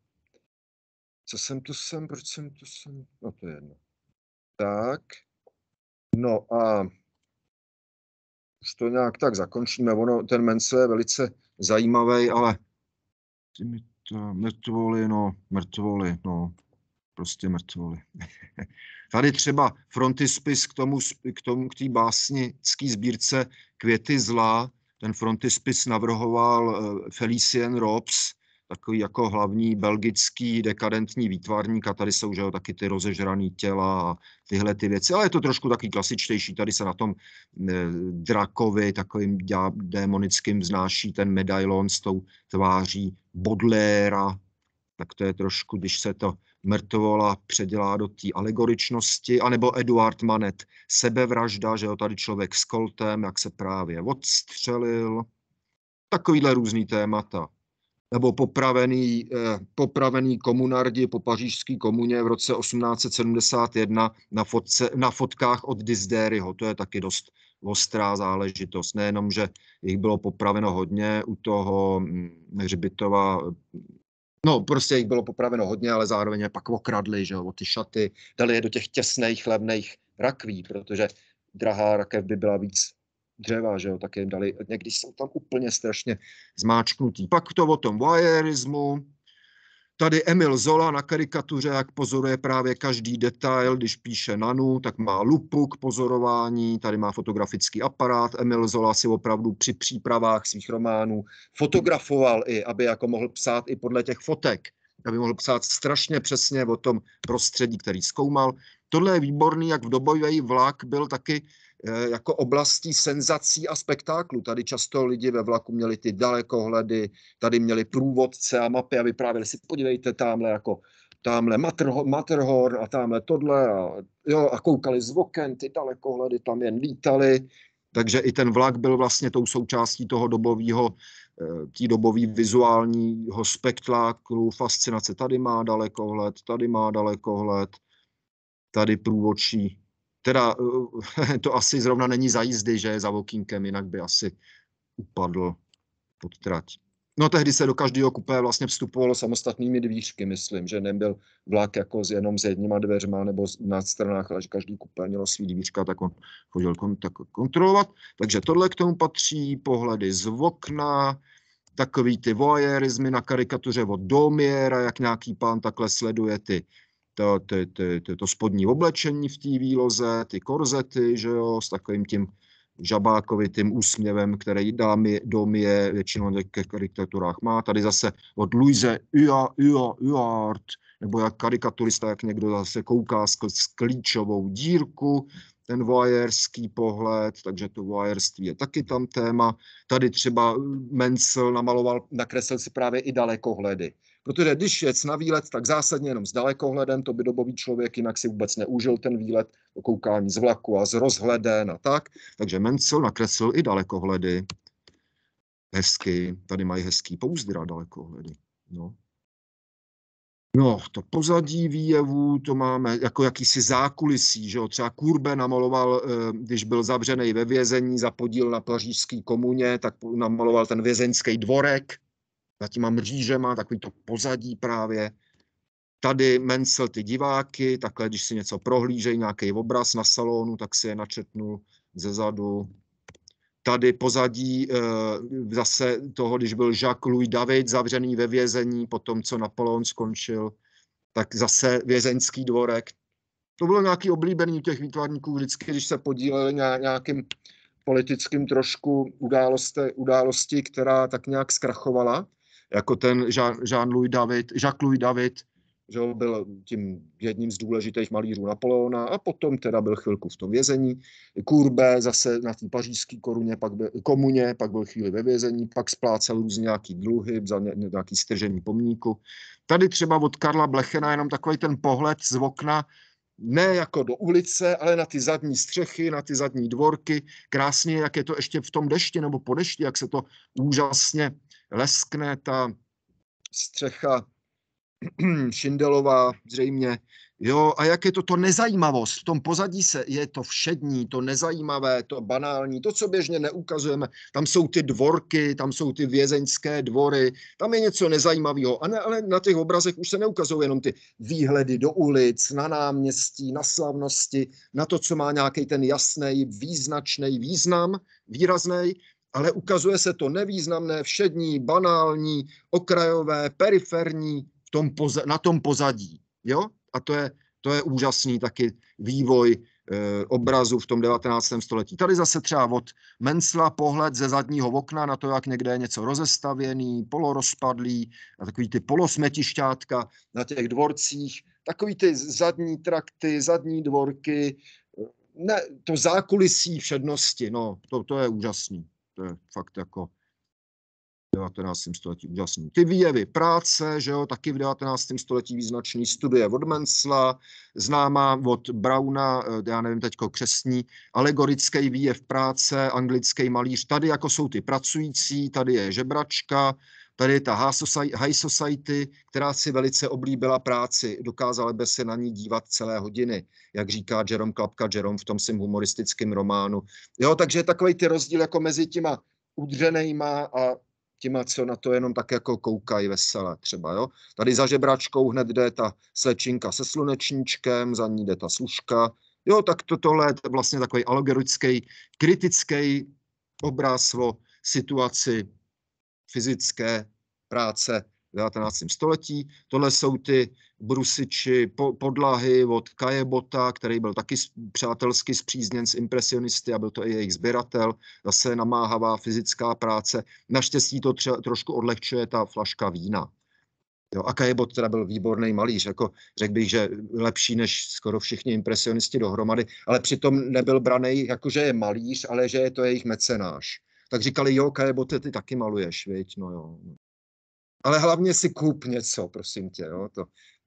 Co jsem tu jsem, proč jsem tu jsem, no to je jedno. Tak, no a už to nějak tak zakončíme. Ono, ten Menso je velice zajímavý, ale mrtvoly, no, mrtvoly, no, prostě mrtvoly. Tady třeba frontispis k tomu, k tomu, k té básnické sbírce Květy zla, ten frontispis navrhoval eh, Felicien Robs, takový jako hlavní belgický dekadentní výtvarník a tady jsou že jo, taky ty rozežraný těla a tyhle ty věci, ale je to trošku taky klasičtější, tady se na tom eh, drakovi takovým dě, démonickým vznáší ten medailon s tou tváří Bodléra, tak to je trošku, když se to mrtvola předělá do té alegoričnosti, anebo Eduard Manet, sebevražda, že jo, tady člověk s koltem, jak se právě odstřelil, takovýhle různý témata nebo popravený, eh, popravený komunardi po pařížské komuně v roce 1871 na, fotce, na fotkách od Dizdéryho. To je taky dost ostrá záležitost. Nejenom, že jich bylo popraveno hodně u toho hm, Hřbitova, no prostě jich bylo popraveno hodně, ale zároveň je pak okradli, že jo, ty šaty, dali je do těch těsných levných rakví, protože drahá rakev by byla víc dřeva, že jo, tak jim dali, někdy jsou tam úplně strašně zmáčknutí. Pak to o tom voyeurismu, Tady Emil Zola na karikatuře, jak pozoruje právě každý detail, když píše Nanu, tak má lupu k pozorování, tady má fotografický aparát. Emil Zola si opravdu při přípravách svých románů fotografoval i, aby jako mohl psát i podle těch fotek, aby mohl psát strašně přesně o tom prostředí, který zkoumal. Tohle je výborný, jak v dobový vlak byl taky Eh, jako oblastí senzací a spektáklu. Tady často lidi ve vlaku měli ty dalekohledy, tady měli průvodce a mapy a vyprávěli si, podívejte, tamhle jako tamhle Matterhorn, Matterhorn a tamhle tohle a, jo, a koukali z oken, ty dalekohledy tam jen lítali. Takže i ten vlak byl vlastně tou součástí toho dobového, eh, tí dobový vizuálního spektáklu, fascinace. Tady má dalekohled, tady má dalekohled, tady průvočí Teda eh, to asi zrovna není za jízdy, že je za Vokínkem, jinak by asi upadl pod trať. No tehdy se do každého kupé vlastně vstupovalo samostatnými dvířky, myslím, že nebyl vlak jako s jenom s jedníma dveřma nebo na stranách, ale že každý kupé mělo svý dvířka, tak on chodil kon, tak kontrolovat. Takže tohle k tomu patří, pohledy z okna, takový ty voyerismy na karikatuře od Domiera, jak nějaký pán takhle sleduje ty to, ty, ty, ty, to spodní oblečení v té výloze, ty korzety, že jo, s takovým tím žabákovitým úsměvem, který dámy, dom je většinou na karikaturách má. Tady zase od Louise Ua, Ua, Uart, nebo jak karikaturista, jak někdo zase kouká s klíčovou dírku, ten voajerský pohled, takže to voajerství je taky tam téma. Tady třeba Mencel namaloval, nakreslil si právě i dalekohledy. Protože když je na výlet, tak zásadně jenom s dalekohledem, to by dobový člověk jinak si vůbec neužil ten výlet, koukání z vlaku a z rozhleden a tak. Takže Mencel nakreslil i dalekohledy. Hezky, tady mají hezký pouzdra dalekohledy. No. No, to pozadí výjevu to máme jako jakýsi zákulisí, že jo? Třeba Kurbe namaloval, eh, když byl zavřený ve vězení za podíl na pařížské komuně, tak namaloval ten vězeňský dvorek, za těma mřížema, takový to pozadí právě. Tady Mencel ty diváky, takhle, když si něco prohlížejí, nějaký obraz na salonu, tak si je načetnu ze zadu. Tady pozadí e, zase toho, když byl Jacques-Louis David zavřený ve vězení, po tom, co Napoleon skončil, tak zase vězeňský dvorek. To bylo nějaký oblíbený u těch výtvarníků vždycky, když se podíleli na nějakým politickým trošku události, události, která tak nějak zkrachovala jako ten Jean, Jean-Louis David, Jacques-Louis David, že byl tím jedním z důležitých malířů Napoleona a potom teda byl chvilku v tom vězení. Kurbe zase na té pařížské koruně, pak byl, komuně, pak byl chvíli ve vězení, pak splácel různě nějaký dluhy za ně, nějaký stržení pomníku. Tady třeba od Karla Blechena jenom takový ten pohled z okna, ne jako do ulice, ale na ty zadní střechy, na ty zadní dvorky. Krásně, jak je to ještě v tom dešti nebo po dešti, jak se to úžasně leskne ta střecha Šindelová zřejmě. Jo, a jak je to, to nezajímavost, v tom pozadí se je to všední, to nezajímavé, to banální, to, co běžně neukazujeme, tam jsou ty dvorky, tam jsou ty vězeňské dvory, tam je něco nezajímavého, a ne, ale na těch obrazech už se neukazují jenom ty výhledy do ulic, na náměstí, na slavnosti, na to, co má nějaký ten jasný, význačný význam, výrazný, ale ukazuje se to nevýznamné, všední, banální, okrajové, periferní tom poza, na tom pozadí. Jo? A to je, to je úžasný taky vývoj e, obrazu v tom 19. století. Tady zase třeba od Mensla pohled ze zadního okna na to, jak někde je něco rozestavěný, polorozpadlý, a takový ty polosmetišťátka na těch dvorcích, takový ty zadní trakty, zadní dvorky, eh, ne, to zákulisí všednosti, no, to, to je úžasný to je fakt jako 19. století úžasný. Ty výjevy práce, že jo, taky v 19. století význačný, studie od Mensla, známá od Brauna, eh, já nevím teďko křesní, alegorický výjev práce, anglický malíř, tady jako jsou ty pracující, tady je žebračka, Tady je ta High Society, která si velice oblíbila práci, dokázala by se na ní dívat celé hodiny, jak říká Jerome Klapka Jerome v tom svém humoristickém románu. Jo, takže takový ty rozdíl jako mezi těma udřenejma a těma, co na to jenom tak jako koukají veselé, třeba, jo. Tady za žebračkou hned jde ta slečinka se slunečníčkem, za ní jde ta služka, jo, tak to, tohle je vlastně takový alegorický, kritický obraz o situaci fyzické práce v 19. století. Tohle jsou ty brusiči podlahy od Kajebota, který byl taky přátelsky zpřízněn s impresionisty a byl to i jejich sběratel. Zase namáhavá fyzická práce. Naštěstí to tře, trošku odlehčuje ta flaška vína. Jo, a Kajebot teda byl výborný malíř, jako řekl bych, že lepší než skoro všichni impresionisti dohromady, ale přitom nebyl braný, jakože je malíř, ale že je to jejich mecenáš tak říkali, jo, Kajebote, ty taky maluješ, viď, no jo. No. Ale hlavně si kup něco, prosím tě, jo, to,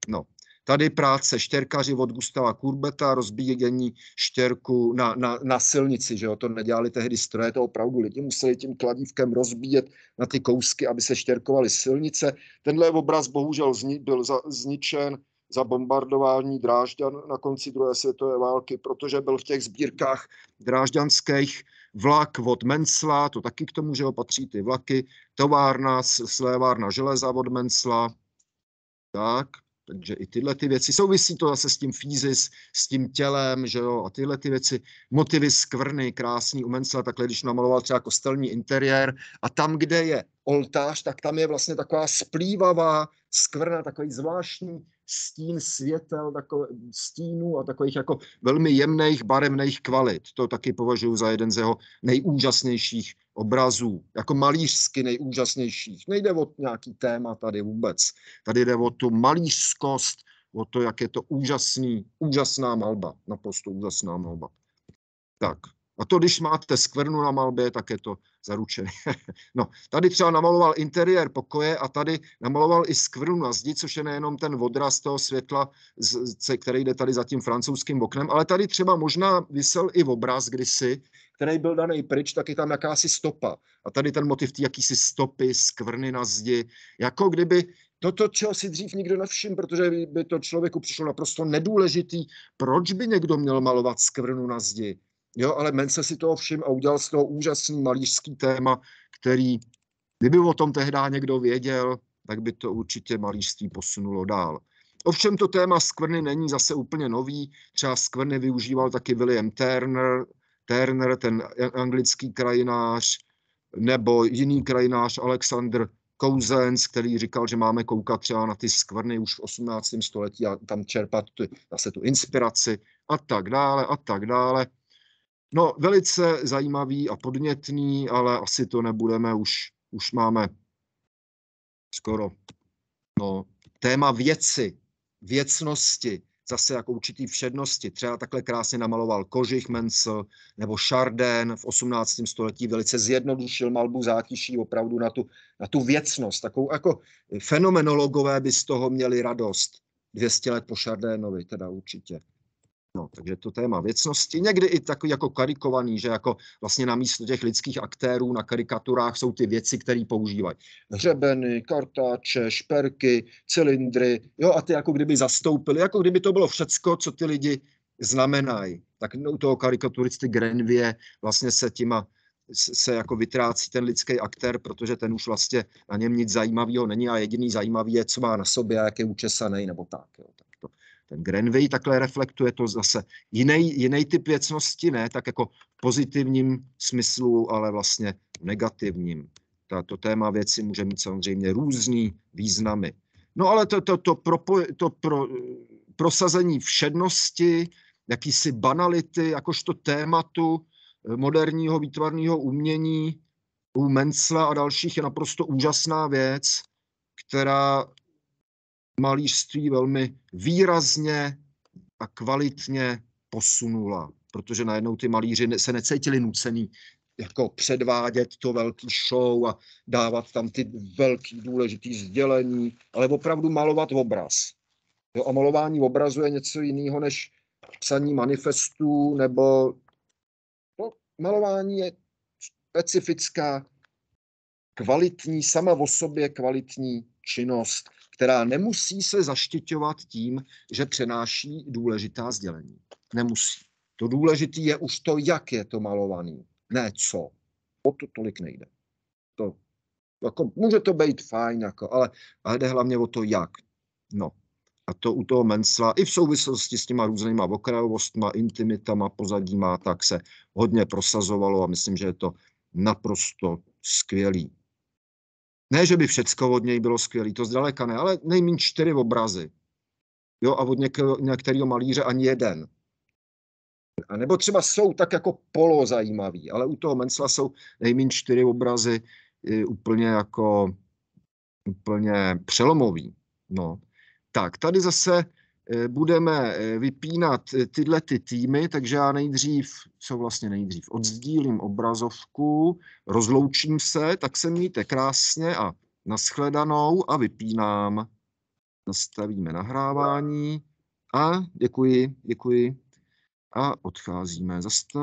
no. Tady práce štěrkaři od Gustava Kurbeta, rozbíjení štěrku na, na, na silnici, že jo, to nedělali tehdy stroje, to opravdu lidi museli tím kladívkem rozbíjet na ty kousky, aby se štěrkovaly silnice. Tenhle obraz bohužel zni, byl za, zničen za bombardování Drážďan na konci druhé světové války, protože byl v těch sbírkách drážďanských vlak od Mensla, to taky k tomu, že ho patří ty vlaky, továrna, slévárna železa od Mensla, tak, takže i tyhle ty věci. Souvisí to zase s tím fízis, s tím tělem, že jo, a tyhle ty věci. Motivy skvrny, krásný u Mensla, takhle když namaloval třeba kostelní interiér a tam, kde je oltář, tak tam je vlastně taková splývavá skvrna, takový zvláštní stín světel, takové, stínů a takových jako velmi jemných barevných kvalit. To taky považuji za jeden z jeho nejúžasnějších obrazů, jako malířsky nejúžasnějších. Nejde o nějaký téma tady vůbec. Tady jde o tu malířskost, o to, jak je to úžasný, úžasná malba, naprosto úžasná malba. Tak. A to, když máte skvrnu na malbě, tak je to zaručené. no, tady třeba namaloval interiér pokoje a tady namaloval i skvrnu na zdi, což je nejenom ten odraz toho světla, který jde tady za tím francouzským oknem, ale tady třeba možná vysel i obraz kdysi, který byl daný pryč, tak je tam jakási stopa. A tady ten motiv té jakýsi stopy, skvrny na zdi, jako kdyby toto, čeho si dřív nikdo nevšiml, protože by to člověku přišlo naprosto nedůležitý, proč by někdo měl malovat skvrnu na zdi Jo, ale Mence si toho všim a udělal z toho úžasný malířský téma, který, kdyby o tom tehdy někdo věděl, tak by to určitě malířství posunulo dál. Ovšem to téma skvrny není zase úplně nový. Třeba skvrny využíval taky William Turner, Turner ten anglický krajinář, nebo jiný krajinář Alexander Kouzens, který říkal, že máme koukat třeba na ty skvrny už v 18. století a tam čerpat tu, zase tu inspiraci a tak dále a tak dále. No, velice zajímavý a podnětný, ale asi to nebudeme už, už máme skoro no, téma věci, věcnosti, zase jako určitý všednosti. Třeba takhle krásně namaloval Kožich Mencel nebo Chardin v 18. století velice zjednodušil malbu zátiší opravdu na tu, na tu věcnost. Takovou jako fenomenologové by z toho měli radost. 200 let po Chardinovi teda určitě. No, takže to téma věcnosti, někdy i takový jako karikovaný, že jako vlastně na místo těch lidských aktérů na karikaturách jsou ty věci, které používají. Hřebeny, kartáče, šperky, cylindry, jo, a ty jako kdyby zastoupili, jako kdyby to bylo všecko, co ty lidi znamenají. Tak u toho karikaturisty Grenvie vlastně se těma se jako vytrácí ten lidský aktér, protože ten už vlastně na něm nic zajímavého není a jediný zajímavý je, co má na sobě, jak je učesaný nebo tak. Jo. tak. Ten Grenvey takhle reflektuje to zase jiný, jiný typ věcnosti, ne tak jako v pozitivním smyslu, ale vlastně v negativním. Tato téma věci může mít samozřejmě různý významy. No ale to, to, to, propo, to pro, prosazení všednosti, jakýsi banality, jakožto tématu eh, moderního výtvarného umění u Mencla a dalších je naprosto úžasná věc, která malířství velmi výrazně a kvalitně posunula, protože najednou ty malíři se necítili nucený jako předvádět to velký show a dávat tam ty velký důležitý sdělení, ale opravdu malovat obraz. Jo, a malování obrazu je něco jiného než psaní manifestů nebo no, malování je specifická, kvalitní, sama o sobě kvalitní činnost, která nemusí se zaštiťovat tím, že přenáší důležitá sdělení. Nemusí. To důležité je už to, jak je to malovaný, ne co. O to tolik nejde. To, jako, může to být fajn, jako, ale, ale jde hlavně o to, jak. No. A to u toho mensla i v souvislosti s těma různýma okrajovostma, intimitama, pozadíma, tak se hodně prosazovalo a myslím, že je to naprosto skvělý. Ne, že by všecko od něj bylo skvělé, to zdaleka ne, ale nejméně čtyři obrazy. Jo, a od některého, malíře ani jeden. A nebo třeba jsou tak jako polo zajímavý, ale u toho Mencla jsou nejméně čtyři obrazy i, úplně jako úplně přelomový. No. Tak, tady zase Eh, budeme eh, vypínat eh, tyhle ty týmy, takže já nejdřív, co vlastně nejdřív, odzdílím obrazovku, rozloučím se, tak se mějte krásně a naschledanou a vypínám. Nastavíme nahrávání a děkuji, děkuji a odcházíme. Zastav